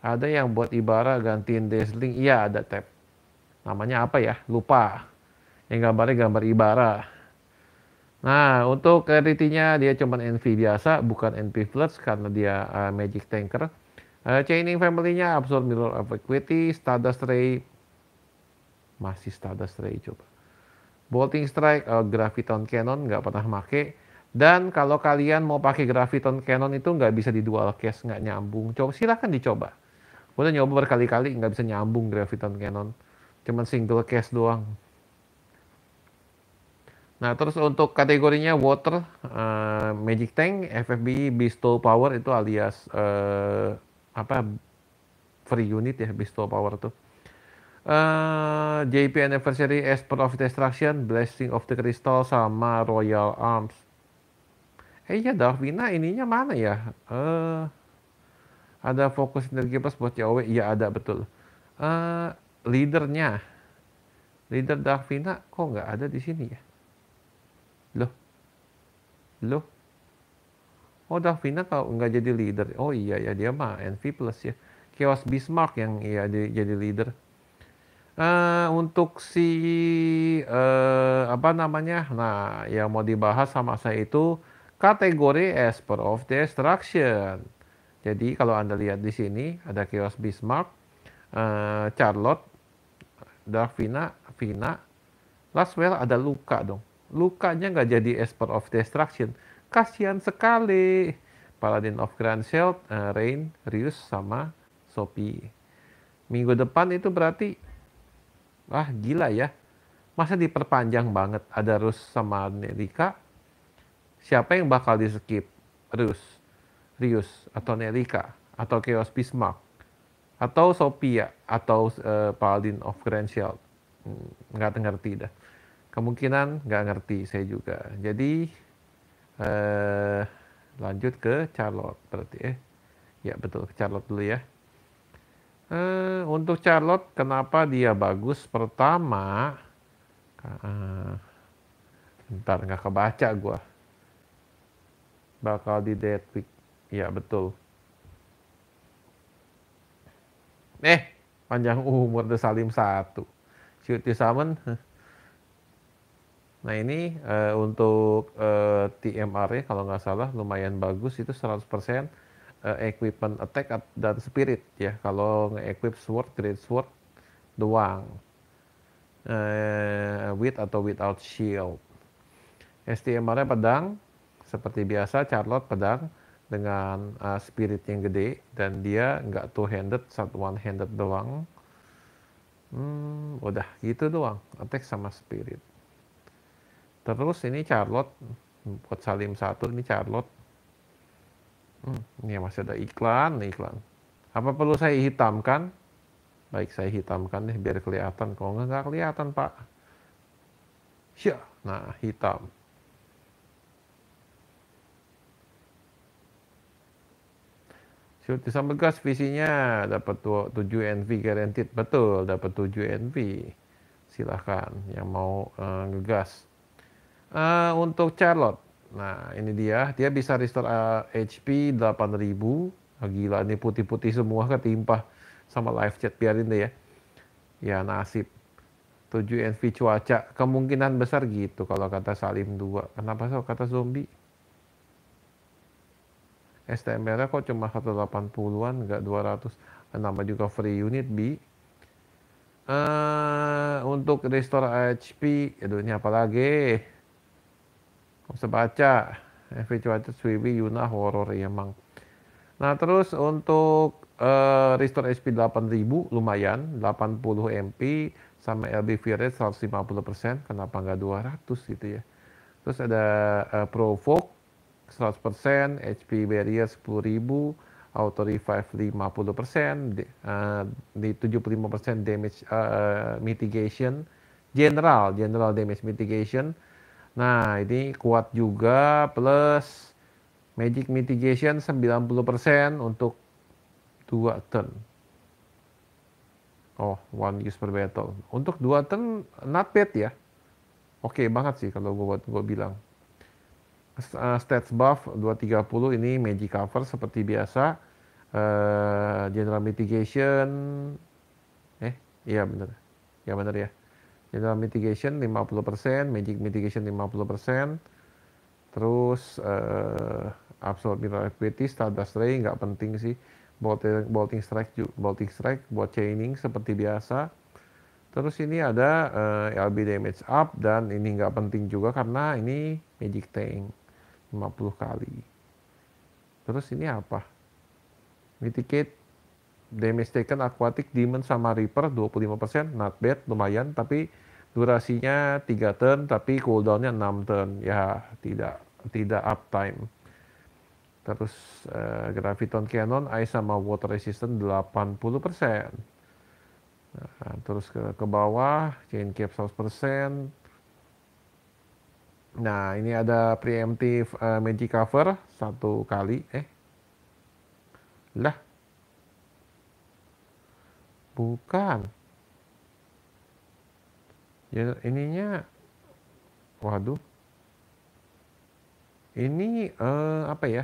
Ada yang buat ibarat gantiin Dazzling, iya ada tab. Namanya apa ya? Lupa. Yang gambarnya gambar ibarat. Nah, untuk rarity dia cuma NV biasa, bukan NP plus karena dia uh, Magic Tanker. Uh, chaining family-nya Absorb Mirror of Equity, Stardust Ray, masih Stardust Ray coba. Bolting Strike, uh, Graviton Cannon nggak pernah make. Dan kalau kalian mau pakai Graviton Cannon itu nggak bisa di dual case, nggak nyambung. Coba silahkan dicoba. Udah nyoba berkali-kali nggak bisa nyambung Graviton Cannon. Cuman single case doang. Nah, terus untuk kategorinya water, uh, magic tank, FFB, bestow power itu alias uh, apa free unit ya bestow power itu Uh, eh, JP Anniversary, Esper of Destruction, Blessing of the Crystal, sama Royal Arms. Eh ya Davina ininya mana ya? Uh, ada fokus energi plus buat COW? Iya ada betul. Uh, leadernya, leader Davina kok nggak ada di sini ya? Loh? Oh Davina kalau nggak jadi leader. Oh iya ya dia mah NV plus ya. Chaos Bismarck yang ya jadi leader. Uh, untuk si uh, apa namanya, nah yang mau dibahas sama saya itu kategori as per of destruction. Jadi kalau anda lihat di sini ada Chaos Bismarck, uh, Charlotte, Davina, Vina, Laswell ada luka dong. Lukanya nggak jadi expert of destruction. Kasihan sekali. Paladin of Grand Shield, uh, eh, Rain, Rius, sama Sophie. Minggu depan itu berarti, wah gila ya. Masa diperpanjang banget. Ada Rus sama Nerika. Siapa yang bakal di skip? Rus, Rius, atau Nerika, atau Chaos Bismarck, atau Sophia, ya? atau uh, Paladin of Grand Shield. Hmm, nggak hmm, ngerti dah kemungkinan nggak ngerti saya juga. Jadi eh, lanjut ke Charlotte berarti eh. Ya betul ke Charlotte dulu ya. Eh, untuk Charlotte kenapa dia bagus? Pertama, eh, ntar nggak kebaca gue. Bakal di dead week. Ya betul. Eh, panjang umur The Salim satu. Shoot Salmon. Salmon, Nah ini uh, untuk uh, eh, TMR ya kalau nggak salah lumayan bagus itu 100% uh, eh, equipment attack dan spirit ya kalau nge-equip sword great sword doang uh, with atau without shield. STMR-nya pedang seperti biasa Charlotte pedang dengan uh, spirit yang gede dan dia nggak two handed satu one handed doang. Hmm, udah gitu doang attack sama spirit. Terus ini Charlotte buat Salim satu ini Charlotte. Hmm, ini masih ada iklan, nih iklan. Apa perlu saya hitamkan? Baik, saya hitamkan nih biar kelihatan. Kalau nggak nggak kelihatan Pak. Ya, nah hitam. Shoot sama gas visinya dapat 7 NV guaranteed. Betul, dapat 7 NV. Silahkan yang mau uh, ngegas. Uh, untuk Charlotte, nah ini dia, dia bisa restore uh, HP 8000. Oh, gila, ini putih-putih semua ketimpa sama live chat, biarin deh ya. Ya nasib. 7 NV cuaca, kemungkinan besar gitu kalau kata Salim 2. Kenapa so kata zombie? STM nya kok cuma 180-an, nggak 200. kenapa eh, juga free unit, B Uh, eh, untuk restore HP, aduh ini apa lagi? Nggak usah baca. Evacuated Swiwi Yuna Horror emang. Iya, nah terus untuk uh, Restore HP 8000 lumayan 80 MP sama LB rate 150% kenapa nggak 200 gitu ya terus ada uh, Provoke 100% HP barrier 10.000 auto revive 50% uh, eh, di 75% damage uh, mitigation general general damage mitigation Nah, ini kuat juga plus magic mitigation 90% untuk 2 turn. Oh, one use per battle. Untuk 2 turn, not bad ya. Oke okay banget sih kalau gue gue bilang. Eh, stats buff 230 ini magic cover seperti biasa. Uh, general mitigation. Eh, iya bener. iya bener ya. General mitigation 50%, magic mitigation 50%, terus uh, absorb mineral equity, stardust ray nggak penting sih, bolting, bolting strike, bolting strike buat chaining seperti biasa. Terus ini ada uh, eh, LB damage up dan ini nggak penting juga karena ini magic tank 50 kali. Terus ini apa? Mitigate damage taken aquatic demon sama reaper 25% not bad lumayan tapi durasinya 3 turn tapi cooldownnya 6 turn ya tidak tidak uptime terus uh, graviton cannon ice sama water resistant 80% nah, terus ke, ke bawah chain cap 100% Nah, ini ada preemptive uh, magic cover satu kali eh. Lah, Bukan. Ya ininya waduh. Ini eh, apa ya?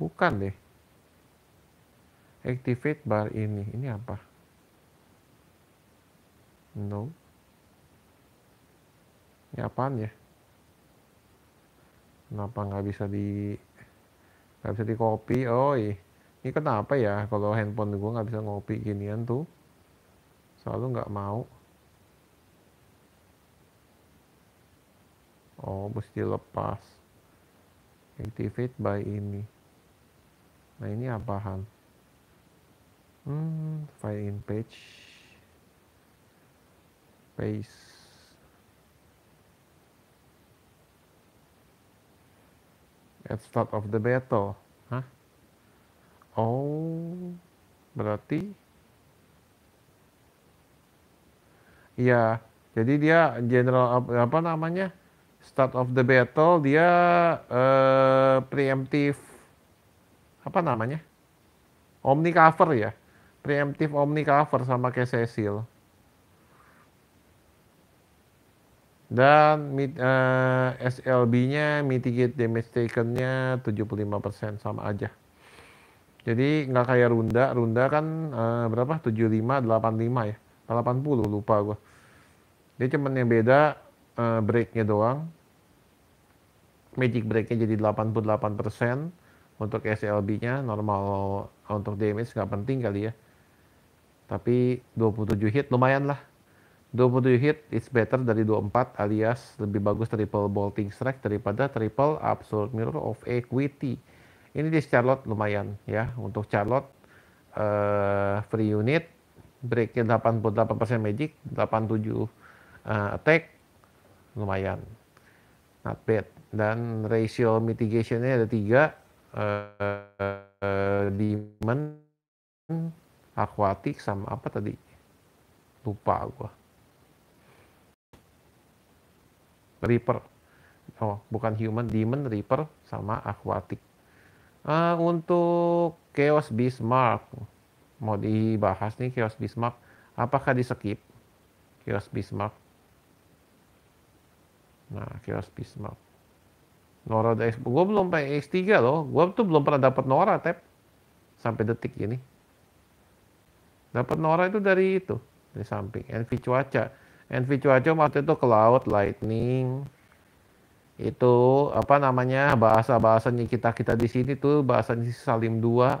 Bukan deh. Activate bar ini. Ini apa? No. Ini apaan ya? Kenapa nggak bisa di nggak bisa di copy? Oh, iya ini ya, kenapa ya kalau handphone gue nggak bisa ngopi ginian tuh selalu nggak mau oh mesti lepas activate by ini nah ini apaan hmm file in page paste at start of the battle Oh, berarti Iya, jadi dia general apa namanya? Start of the battle dia uh, preemptive apa namanya? Omni cover ya. Preemptive omni cover sama kayak Cecil. Dan uh, eh, SLB-nya mitigate damage taken-nya 75% sama aja. Jadi nggak kayak Runda, Runda kan uh, berapa? 75, 85 ya, 80 lupa gue. Dia cuman yang beda uh, breaknya doang. Magic breaknya jadi 88% untuk SLB-nya, normal untuk damage nggak penting kali ya. Tapi 27 hit lumayan lah. 27 hit is better dari 24 alias lebih bagus triple bolting strike daripada triple absolute mirror of equity ini di Charlotte lumayan ya untuk Charlotte uh, free unit breaknya 88% magic, 87 uh, eh, attack lumayan. Not bad. Dan ratio mitigationnya ada tiga uh, uh, demon aquatic sama apa tadi? Lupa gua. Reaper. Oh, bukan human, demon, reaper sama aquatic. Uh, untuk chaos Bismarck, mau dibahas nih chaos Bismarck, apakah di skip chaos Bismarck? Nah, chaos Bismarck. Nora gue belum pakai X3 loh, gue tuh belum pernah dapat Nora tap sampai detik ini. Dapat Nora itu dari itu, dari samping. Envy cuaca, Envy cuaca waktu itu ke laut, lightning, itu apa namanya bahasa-bahasanya kita kita di sini tuh bahasanya Salim dua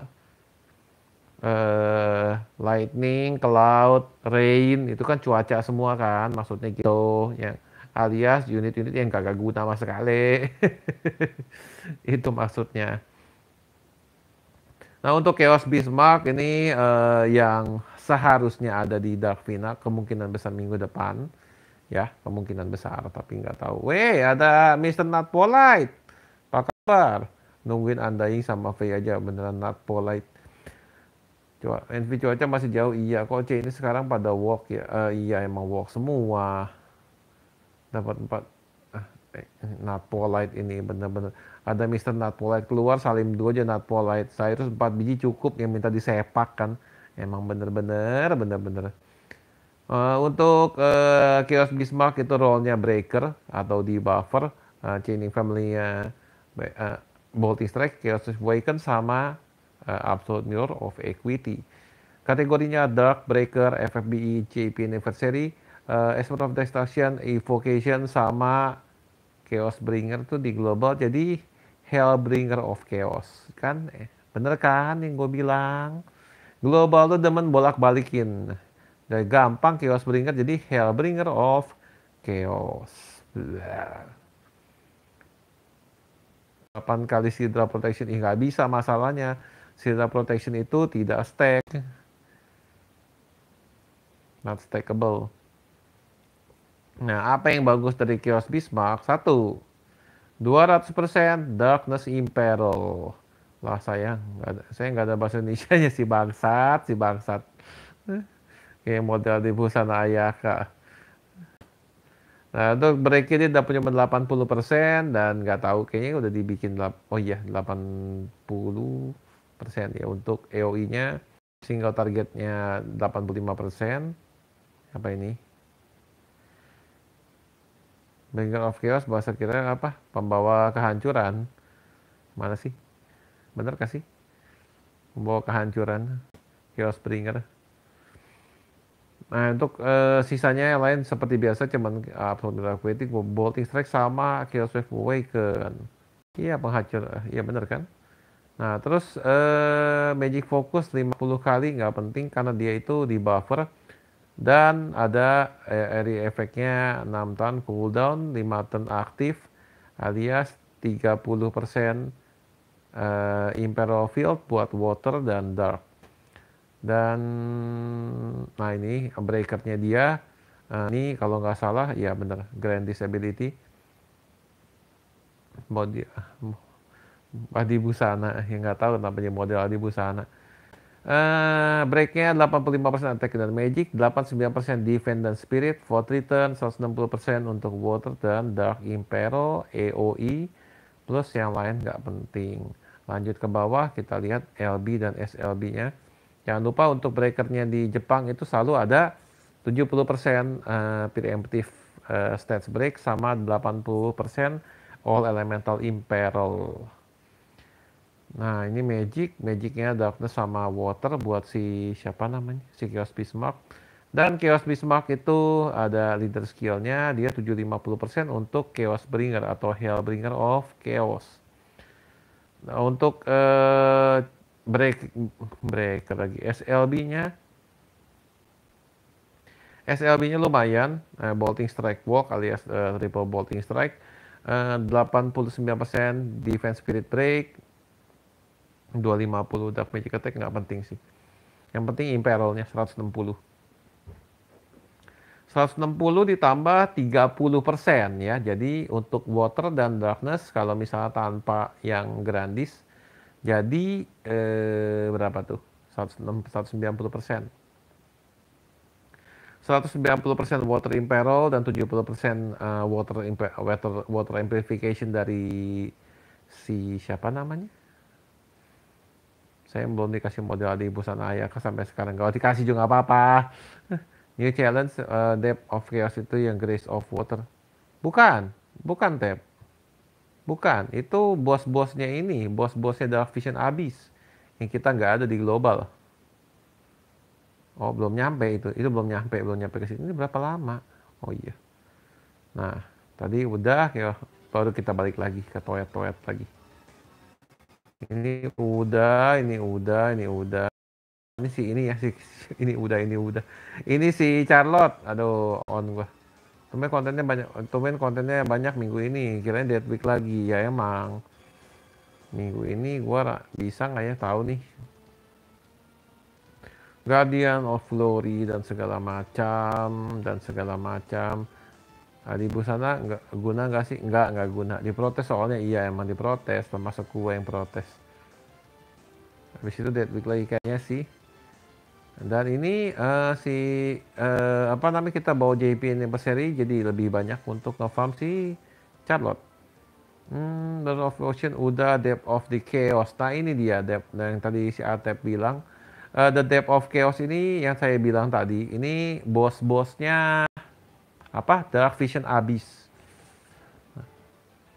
eh, lightning, cloud, rain itu kan cuaca semua kan maksudnya gitu ya alias unit-unit yang kagak guna sama sekali itu maksudnya nah untuk chaos Bismarck ini uh, yang seharusnya ada di Dark final kemungkinan besar minggu depan ya kemungkinan besar tapi nggak tahu. Weh ada Mister Not Polite, apa kabar? Nungguin anda ini sama V aja beneran Not Polite. Coba NV cuaca masih jauh iya kok C ini sekarang pada walk ya uh, iya emang walk semua dapat empat eh, eh, Not Polite ini bener-bener ada Mister Not Polite keluar salim dua aja Not Polite saya terus empat biji cukup yang minta disepak kan emang bener-bener bener-bener Uh, untuk uh, eh, Chaos Bismarck itu role-nya breaker atau di buffer, uh, eh, chaining family-nya uh, Bolting Strike, Chaos Awaken sama uh, Absolute Mirror of Equity. Kategorinya Dark Breaker, FFBE, JP Anniversary, uh, Expert of Destruction, Evocation, sama Chaos Bringer itu di global jadi hell bringer of Chaos. Kan eh, bener kan yang gue bilang? Global tuh demen bolak-balikin dari gampang chaos bringer jadi hell bringer of chaos. Blah. kali Sidra Protection, ih nggak bisa masalahnya. Sidra Protection itu tidak stack. Not stackable. Nah, apa yang bagus dari Chaos Bismarck? Satu, 200% Darkness Imperil. Lah sayang. ada, saya nggak ada bahasa Indonesia nya si bangsat, si bangsat. Eh? kayak model di perusahaan Ayaka. Nah, untuk break ini udah punya 80% dan nggak tahu kayaknya udah dibikin oh iya 80% ya untuk EOI-nya single targetnya 85%. persen Apa ini? Bringer of Chaos bahasa kira apa? Pembawa kehancuran. Mana sih? Bener gak sih? Pembawa kehancuran. Chaos Bringer. Nah untuk uh, sisanya yang lain seperti biasa cuman uh, absolute bolting strike sama kill swift awaken. Iya penghancur, eh, iya bener kan? Nah terus uh, magic focus 50 kali nggak penting karena dia itu di buffer dan ada area efeknya 6 turn cooldown, 5 turn aktif alias 30% uh, Imperial Field buat water dan dark dan nah ini breakernya dia nah, ini kalau nggak salah ya bener grand disability body ya, body busana yang nggak tahu namanya model body busana Uh, breaknya 85% attack dan magic, 89% defend dan spirit, vote return 160% untuk water dan dark imperil, AOE, plus yang lain nggak penting. Lanjut ke bawah, kita lihat LB dan SLB-nya. Jangan lupa untuk breakernya di Jepang itu selalu ada 70% uh, eh, preemptive uh, eh, stats break sama 80% all elemental imperil. Nah ini magic, magicnya darkness sama water buat si siapa namanya, si Chaos Bismarck. Dan Chaos Bismarck itu ada leader skillnya, dia 750% untuk Chaos Bringer atau bringer of Chaos. Nah, untuk uh, break break lagi SLB-nya SLB-nya lumayan uh, bolting strike walk alias uh, triple bolting strike eh, uh, 89% defense spirit break 250 dark magic attack nggak penting sih yang penting imperilnya 160 160 ditambah 30% ya. Jadi untuk water dan darkness kalau misalnya tanpa yang grandis jadi eh, berapa tuh? 190 persen. 190% persen water imperil dan 70% uh, eh, water, water water amplification dari si siapa namanya? Saya belum dikasih model di busana Ayaka sampai sekarang. Kalau dikasih juga nggak apa-apa. New challenge uh, depth of chaos itu yang grace of water. Bukan, bukan depth. Bukan, itu bos-bosnya ini, bos-bosnya adalah vision abyss yang kita nggak ada di global. Oh belum nyampe itu, itu belum nyampe, belum nyampe ke sini. Ini berapa lama? Oh iya. Nah tadi udah ya baru kita balik lagi ke toilet-toilet lagi. Ini udah, ini udah, ini udah. Ini sih ini ya sih, ini udah, ini udah. Ini si Charlotte. Aduh, on gua. Tumben kontennya banyak, tumben kontennya banyak minggu ini. Kirain dead week lagi ya emang. Minggu ini gua bisa nggak ya tahu nih. Guardian of Glory dan segala macam dan segala macam. Nah, di busana nggak guna nggak sih? Nggak nggak guna. Diprotes soalnya iya emang diprotes. Termasuk gua yang protes. Habis itu dead week lagi kayaknya sih. Dan ini uh, si uh, apa namanya kita bawa JP seri jadi lebih banyak untuk ngefarm si Charlotte. Hmm, The of Ocean udah Depth of the Chaos. Nah ini dia Depth yang tadi si Atep bilang. Uh, the Depth of Chaos ini yang saya bilang tadi. Ini bos-bosnya apa? Dark Vision Abyss.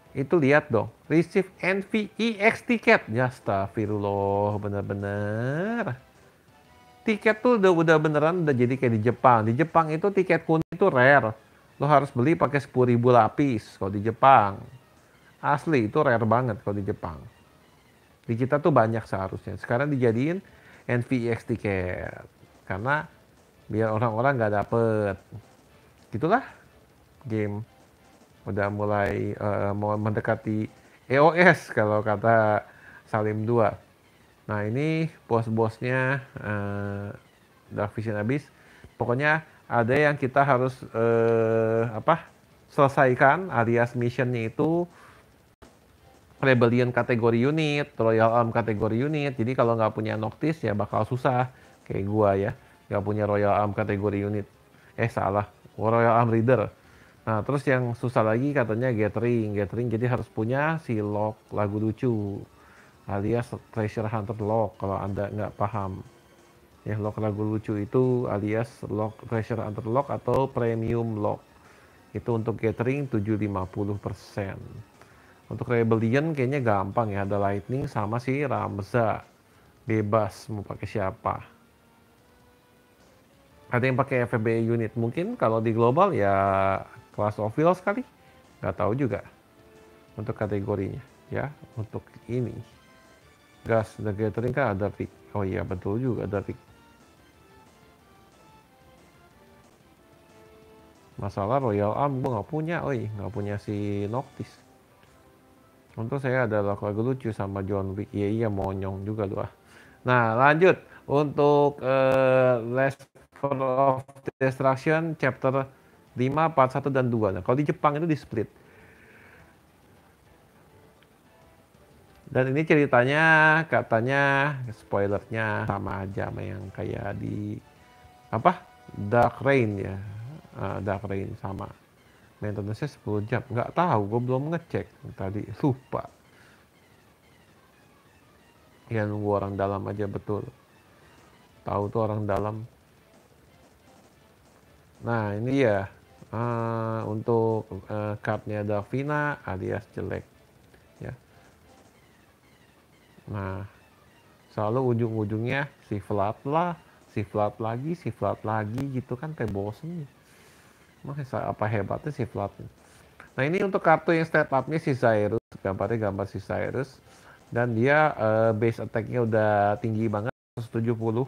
itu lihat dong. Receive NVEX ticket. Ya, astagfirullah. Bener-bener tiket tuh udah udah beneran udah jadi kayak di Jepang. Di Jepang itu tiket kuning itu rare. Lo harus beli pakai ribu lapis kalau di Jepang. Asli itu rare banget kalau di Jepang. Di kita tuh banyak seharusnya. Sekarang dijadiin NVX e tiket. Karena biar orang-orang nggak dapet. Gitulah game udah mulai uh, mau mendekati EOS kalau kata Salim 2. Nah ini bos-bosnya uh, dark vision abis. Pokoknya ada yang kita harus uh, apa selesaikan alias missionnya itu rebellion kategori unit, royal arm kategori unit. Jadi kalau nggak punya noctis ya bakal susah kayak gua ya. Nggak punya royal arm kategori unit. Eh salah, royal arm reader. Nah, terus yang susah lagi katanya gathering, gathering jadi harus punya si lock lagu lucu alias treasure hunter lock kalau anda nggak paham ya lock lagu lucu itu alias lock treasure hunter lock atau premium lock itu untuk gathering 750% untuk rebellion kayaknya gampang ya ada lightning sama si Ramza bebas mau pakai siapa ada yang pakai FFB unit mungkin kalau di global ya kelas of wheels kali nggak tahu juga untuk kategorinya ya untuk ini Gas The Gathering kan ada pick? Oh iya betul juga ada pick. Masalah Royal Arm gue nggak punya, oi nggak punya si Noctis. Untuk saya ada lagu lucu sama John Wick. Iya iya monyong juga lu Nah lanjut untuk uh, eh, Lesson of Destruction chapter 5, part 1 dan 2. Nah, kalau di Jepang itu di split. Dan ini ceritanya katanya spoilernya sama aja sama yang kayak di apa Dark Rain ya, uh, Dark Rain sama. Maintenance-nya 10 jam, nggak tahu, gue belum ngecek tadi, lupa. yang nunggu orang dalam aja betul. Tahu tuh orang dalam. Nah ini ya uh, untuk uh, cardnya Davina alias jelek. Nah, selalu ujung-ujungnya si flat lah, si flat lagi, si flat lagi gitu kan kayak bosen makanya Masa apa hebatnya si flat? Nah ini untuk kartu yang step up-nya si Cyrus, gambarnya gambar si Cyrus. Dan dia uh, base attack-nya udah tinggi banget, 170.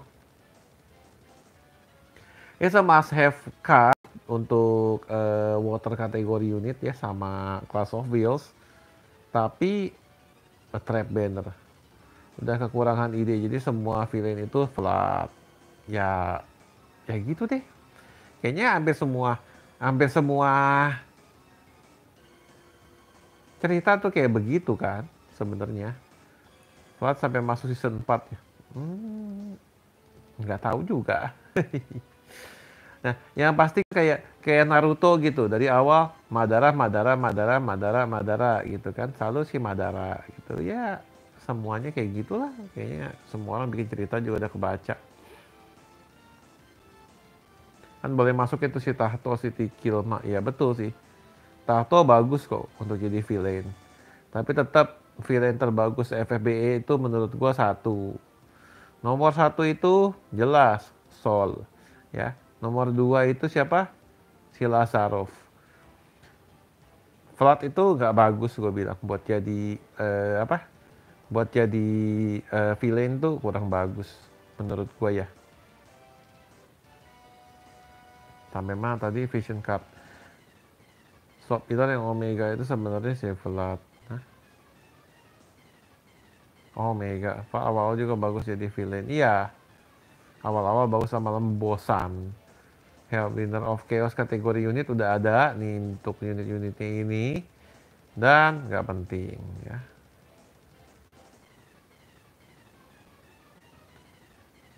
It's a must have card untuk uh, water kategori unit ya sama class of wheels. Tapi a eh, trap banner udah kekurangan ide jadi semua villain itu flat ya ya gitu deh kayaknya hampir semua hampir semua cerita tuh kayak begitu kan sebenarnya flat sampai masuk season 4 ya hmm, nggak tahu juga nah yang pasti kayak kayak Naruto gitu dari awal Madara Madara Madara Madara Madara gitu kan selalu si Madara gitu ya semuanya kayak gitulah kayaknya semua orang bikin cerita juga udah kebaca kan boleh masuk itu si Tahto si Tikilma ya betul sih Tahto bagus kok untuk jadi villain tapi tetap villain terbagus FFBE itu menurut gua satu nomor satu itu jelas Sol ya nomor dua itu siapa si Lazarov Vlad itu nggak bagus gue bilang buat jadi eh, apa buat jadi uh, villain tuh kurang bagus menurut gue ya. Tapi memang tadi Vision Cup. swap itu yang Omega itu sebenarnya Chevrolet. Oh, Omega, Pak awal juga bagus jadi villain. Iya, awal-awal bagus sama lembosan. Help Winner of Chaos kategori unit udah ada nih untuk unit-unitnya ini dan nggak penting ya.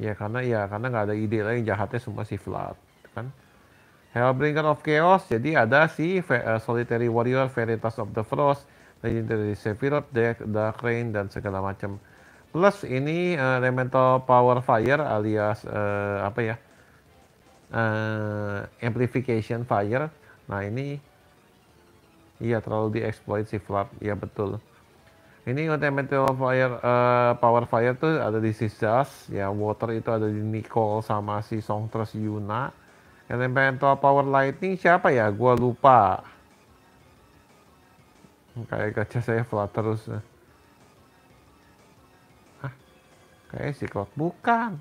Ya karena ya karena nggak ada ide lain jahatnya semua si Vlad kan. Hellbringer of Chaos jadi ada si uh, Solitary Warrior, Veritas of the Frost, Legendary Sephiroth, Dark the Crane dan segala macam. Plus ini uh, Elemental Power Fire alias uh, apa ya? Uh, amplification Fire. Nah ini iya terlalu dieksploit si Vlad. Ya betul ini kontaminated fire uh, power fire tuh ada di Sisas ya water itu ada di Nicole sama si Songtres Yuna Elemental power lightning siapa ya gua lupa kayak kaca saya flat terus Hah? kayak si Cloud bukan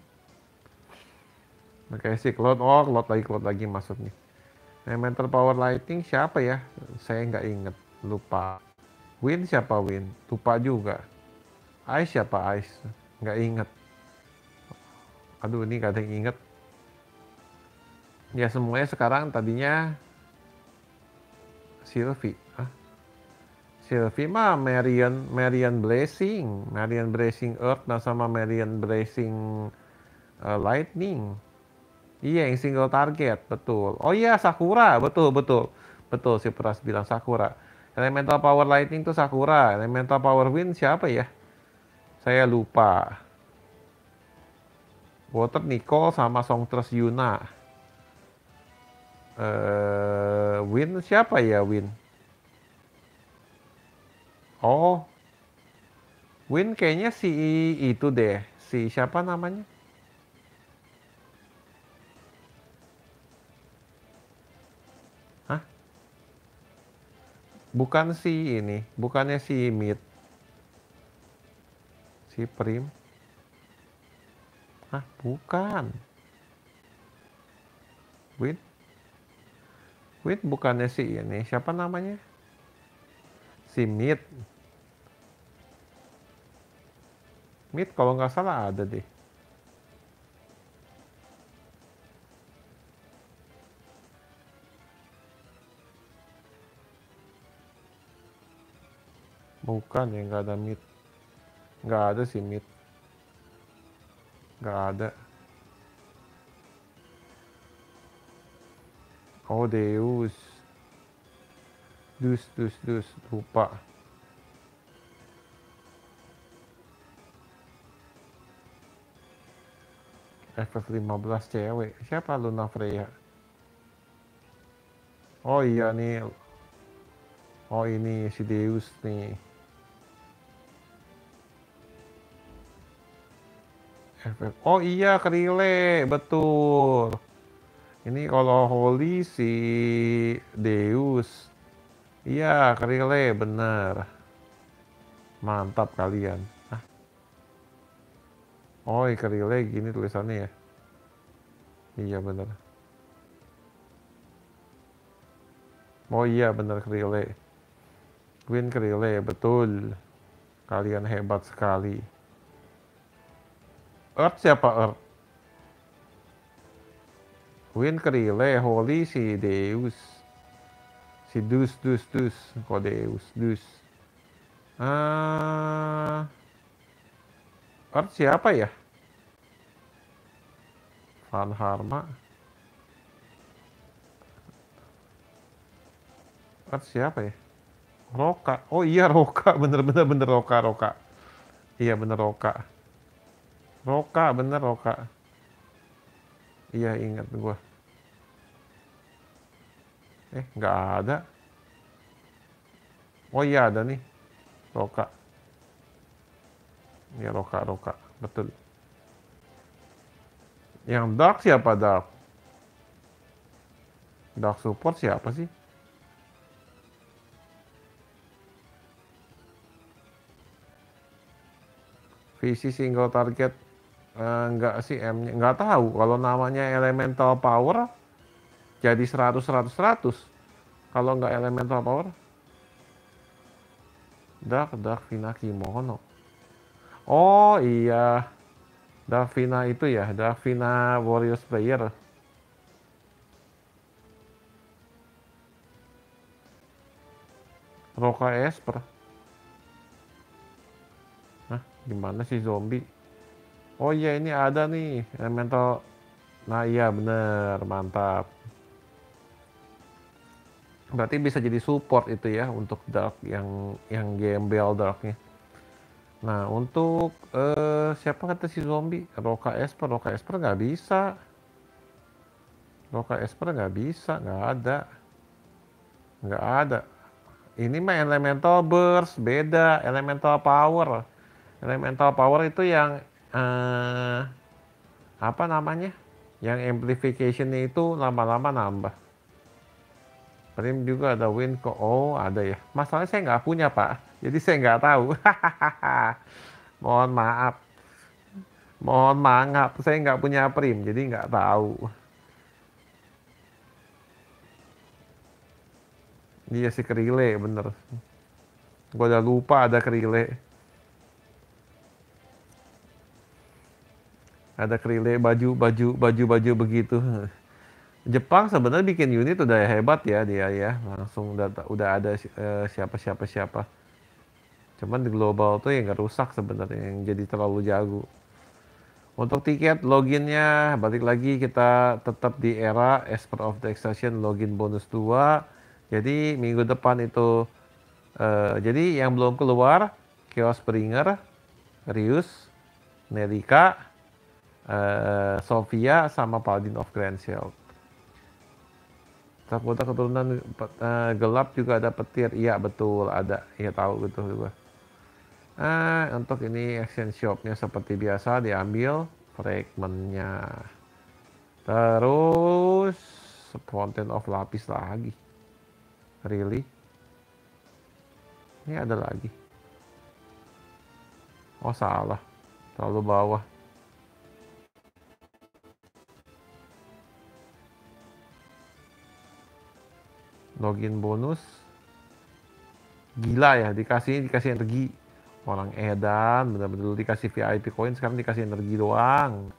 kayak si Cloud oh Cloud lagi Cloud lagi maksudnya Elemental Power Lighting siapa ya? Saya nggak inget, lupa. Win siapa Win? Tupa juga. Ice siapa Ice? Nggak inget. Aduh ini gak ada yang inget. Ya semuanya sekarang tadinya Sylvie. Hah? Sylvie mah Marion, Marion Blessing. Marion Blessing Earth nah sama Marion Blessing uh, Lightning. Iya yang single target, betul. Oh iya Sakura, betul, betul. Betul si Pras bilang Sakura. Elemental Power Lightning tuh Sakura. Elemental Power Wind siapa ya? Saya lupa. Water Nicole sama Songtress Yuna. Uh, eh, Win siapa ya Wind? Oh, Wind kayaknya si itu deh. Si siapa namanya? Bukan si ini, bukannya si mid. Si prim. Ah, bukan. wit, wit bukannya si ini, siapa namanya? Si mid. Mid kalau nggak salah ada deh. Bukan ya, nggak ada mid. Nggak ada sih mid. Nggak ada. Oh, Deus. Dus, dus, dus. Lupa. FF15 cewek. Siapa Luna Freya? Oh iya nih. Oh ini si Deus nih. FF. Oh iya, kerile, betul. Ini kalau Holy si Deus. Iya, kerile, benar. Mantap kalian. Hah? Oh, kerile gini tulisannya ya. Iya, benar. Oh iya, benar kerile. Win kerile, betul. Kalian hebat sekali. Earth siapa Earth? Win Krile, Holy si Deus. Si Dus, Dus, Dus. Kok Deus, Dus. Uh, Earth siapa ya? Van Harma. Earth siapa ya? Roka. Oh iya Roka, bener-bener bener Roka, Roka. Iya bener Roka. Roka, bener Roka. Iya ingat gue. Eh, nggak ada. Oh iya ada nih. Roka. Ya Roka, Roka. Betul. Yang Dark siapa Dark? Dark support siapa sih? Visi single target enggak eh, sih M nya enggak tahu kalau namanya elemental power jadi 100 100 100 kalau enggak elemental power Dark Dark Vina Kimono oh iya Davina itu ya Davina Warriors player Roka Esper nah gimana sih zombie oh iya ini ada nih elemental nah iya bener mantap berarti bisa jadi support itu ya untuk dark yang yang gembel darknya nah untuk uh, siapa kata si zombie roka esper roka esper nggak bisa roka esper nggak bisa nggak ada nggak ada ini mah elemental burst beda elemental power elemental power itu yang uh, apa namanya yang amplification itu lama-lama nambah. prim juga ada win kok. Oh ada ya. Masalahnya saya nggak punya pak. Jadi saya nggak tahu. Mohon maaf. Mohon maaf. Saya nggak punya prim. Jadi nggak tahu. dia si kerile bener. Gue udah lupa ada kerile. ada krile baju baju baju baju begitu Jepang sebenarnya bikin unit udah hebat ya dia ya langsung udah, udah ada eh, siapa siapa siapa cuman di global tuh yang nggak rusak sebenarnya yang jadi terlalu jago untuk tiket loginnya balik lagi kita tetap di era Esper of the Extension login bonus 2 jadi minggu depan itu uh, jadi yang belum keluar Chaos Bringer Rius Nerika Eh, Sofia sama Paladin of Grand Shield. Mahkota keturunan uh, gelap juga ada petir. Iya betul ada. Iya tahu gitu juga. Nah untuk ini action shopnya seperti biasa diambil fragmentnya. Terus fountain of lapis lagi. Really? Ini ada lagi. Oh salah. Terlalu bawah. login bonus gila ya dikasih dikasih energi orang edan bener-bener dikasih VIP coin sekarang dikasih energi doang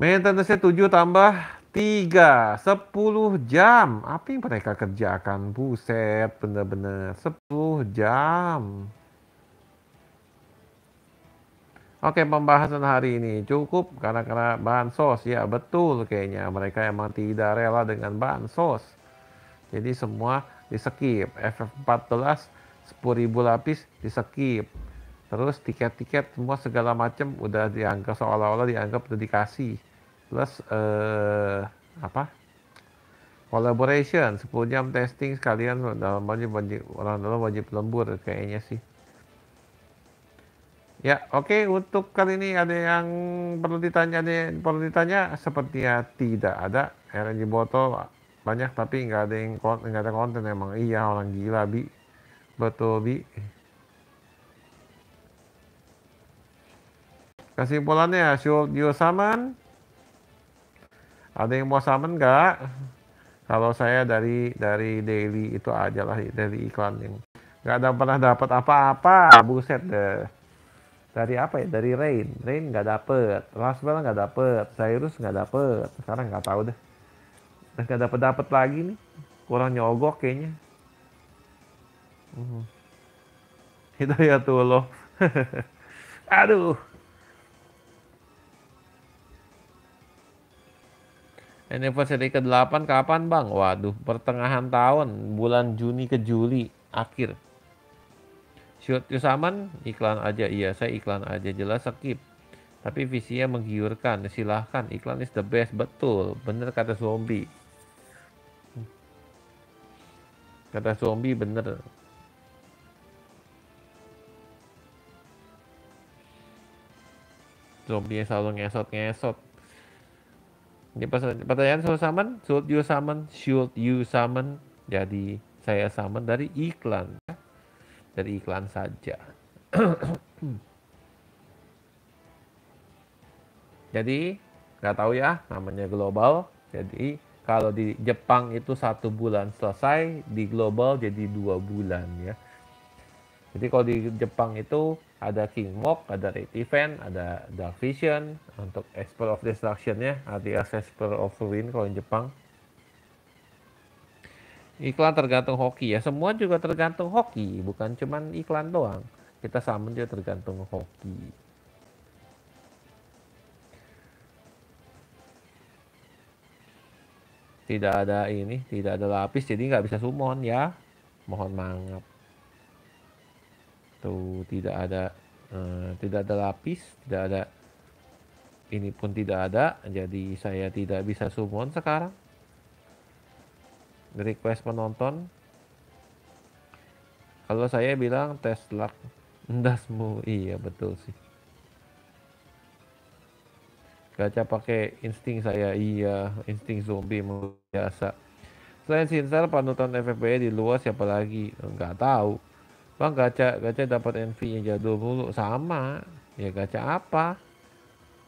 maintenance 7 tambah 3 10 jam apa yang mereka kerjakan buset bener-bener 10 jam Oke, pembahasan hari ini cukup karena karena bansos. Ya, betul kayaknya mereka emang tidak rela dengan bansos. Jadi semua di skip. FF14 10.000 lapis di skip. Terus tiket-tiket semua segala macam udah dianggap seolah-olah dianggap dedikasi Plus eh apa? Collaboration 10 jam testing sekalian dalam wajib, wajib orang dalam wajib lembur kayaknya sih. Ya, oke. Okay. Untuk kali ini ada yang perlu ditanya, ada yang perlu ditanya. Sepertinya tidak ada LNG botol banyak, tapi nggak ada yang nggak ada konten emang. Iya, orang gila bi, betul bi. Kesimpulannya, should you summon? Ada yang mau summon nggak? Kalau saya dari dari daily itu aja lah dari iklan yang nggak ada pernah dapat apa-apa, buset deh dari apa ya dari Rain Rain nggak dapet Laswell nggak dapet Cyrus nggak dapet sekarang nggak tahu deh dan nggak dapet dapet lagi nih kurang nyogok kayaknya uh. itu ya tuh lo aduh Anniversary ke-8 kapan bang? Waduh, pertengahan tahun, bulan Juni ke Juli, akhir. Shoot you summon? iklan aja iya saya iklan aja jelas skip tapi visinya menggiurkan silahkan iklan is the best betul bener kata zombie kata zombie bener zombie selalu ngesot ngesot ini pertanyaan suruh summon should you summon should you summon jadi saya summon dari iklan dari iklan saja. jadi nggak tahu ya namanya global. Jadi kalau di Jepang itu satu bulan selesai, di global jadi dua bulan ya. Jadi kalau di Jepang itu ada King Mok, ada Red Event, ada Dark Vision untuk Expert of Destruction ya, atau Expert of Ruin kalau di Jepang. Iklan tergantung hoki ya. Semua juga tergantung hoki, bukan cuman iklan doang. Kita sama juga tergantung hoki. Tidak ada ini, tidak ada lapis, jadi nggak bisa summon ya. Mohon maaf. Tuh, tidak ada uh, tidak ada lapis, tidak ada ini pun tidak ada, jadi saya tidak bisa summon sekarang request penonton kalau saya bilang tes luck endasmu iya betul sih Gacha pakai insting saya iya insting zombie biasa selain Sinsar panutan FFB di luar siapa lagi Enggak tahu bang gacha gacha dapat NV yang jadul mulu sama ya gacha apa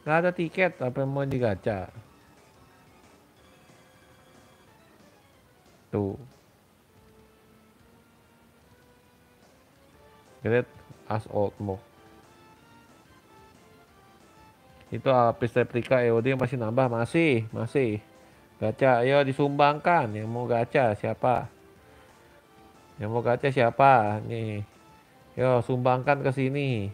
Enggak ada tiket apa yang mau digacha satu Great as old mo itu habis replika EOD masih nambah masih masih gacha ayo disumbangkan yang mau gacha siapa yang mau gacha siapa nih yo sumbangkan ke sini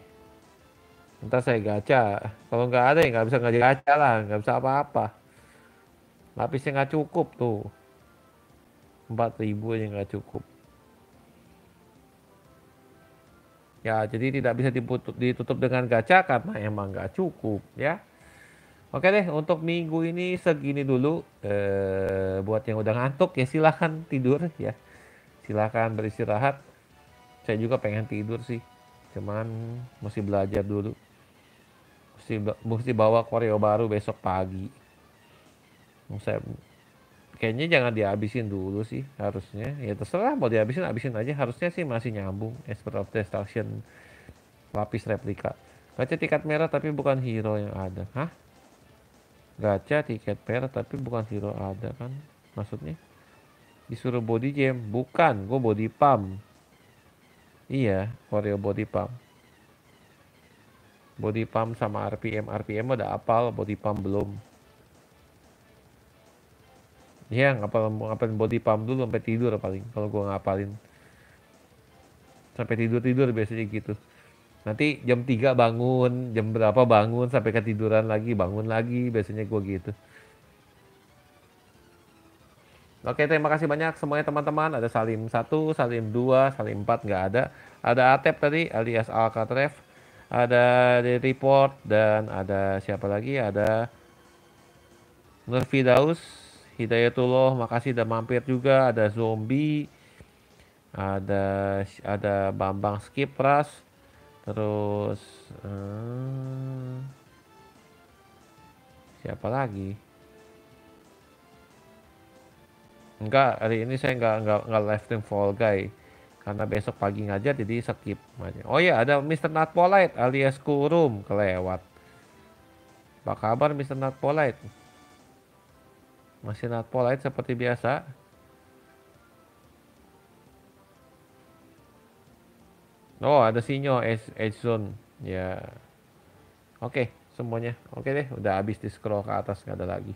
entah saya gacha kalau nggak ada ya nggak bisa nggak gacha lah nggak bisa apa-apa lapisnya nggak cukup tuh ribu aja nggak cukup ya jadi tidak bisa ditutup, ditutup dengan gacha karena emang nggak cukup ya oke deh untuk minggu ini segini dulu eh, buat yang udah ngantuk ya silahkan tidur ya silahkan beristirahat saya juga pengen tidur sih cuman mesti belajar dulu mesti mesti bawa koreo baru besok pagi saya kayaknya jangan dihabisin dulu sih harusnya ya terserah mau dihabisin habisin aja harusnya sih masih nyambung Expert of Destruction lapis replika gacha tiket merah tapi bukan hero yang ada hah gacha tiket merah tapi bukan hero ada kan maksudnya disuruh body jam bukan gue body pump iya warrior body pump body pump sama RPM RPM udah apal body pump belum Iya ngapain ngapain body pump dulu sampai tidur paling kalau gue ngapalin sampai tidur tidur biasanya gitu nanti jam 3 bangun jam berapa bangun sampai ketiduran lagi bangun lagi biasanya gue gitu Oke, terima kasih banyak semuanya teman-teman. Ada Salim 1, Salim 2, Salim 4 nggak ada. Ada Atep tadi alias Alcatref. Ada The Report dan ada siapa lagi? Ada Nurfidaus Hidayatullah, makasih udah mampir juga. Ada Zombie, ada ada Bambang Skipras, terus hmm, siapa lagi? Enggak, hari ini saya enggak enggak enggak live stream Fall Guy karena besok pagi ngajar jadi skip. Oh ya, ada Mister Nat Polite alias Kurum kelewat. Apa kabar Mr. Nat Polite? Mesin Polite seperti biasa. Oh, ada sinyal edge, zone. Ya. Oke, okay, semuanya. Oke okay deh, udah habis di scroll ke atas nggak ada lagi.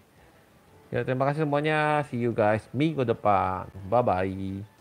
Ya, terima kasih semuanya. See you guys minggu depan. Bye bye.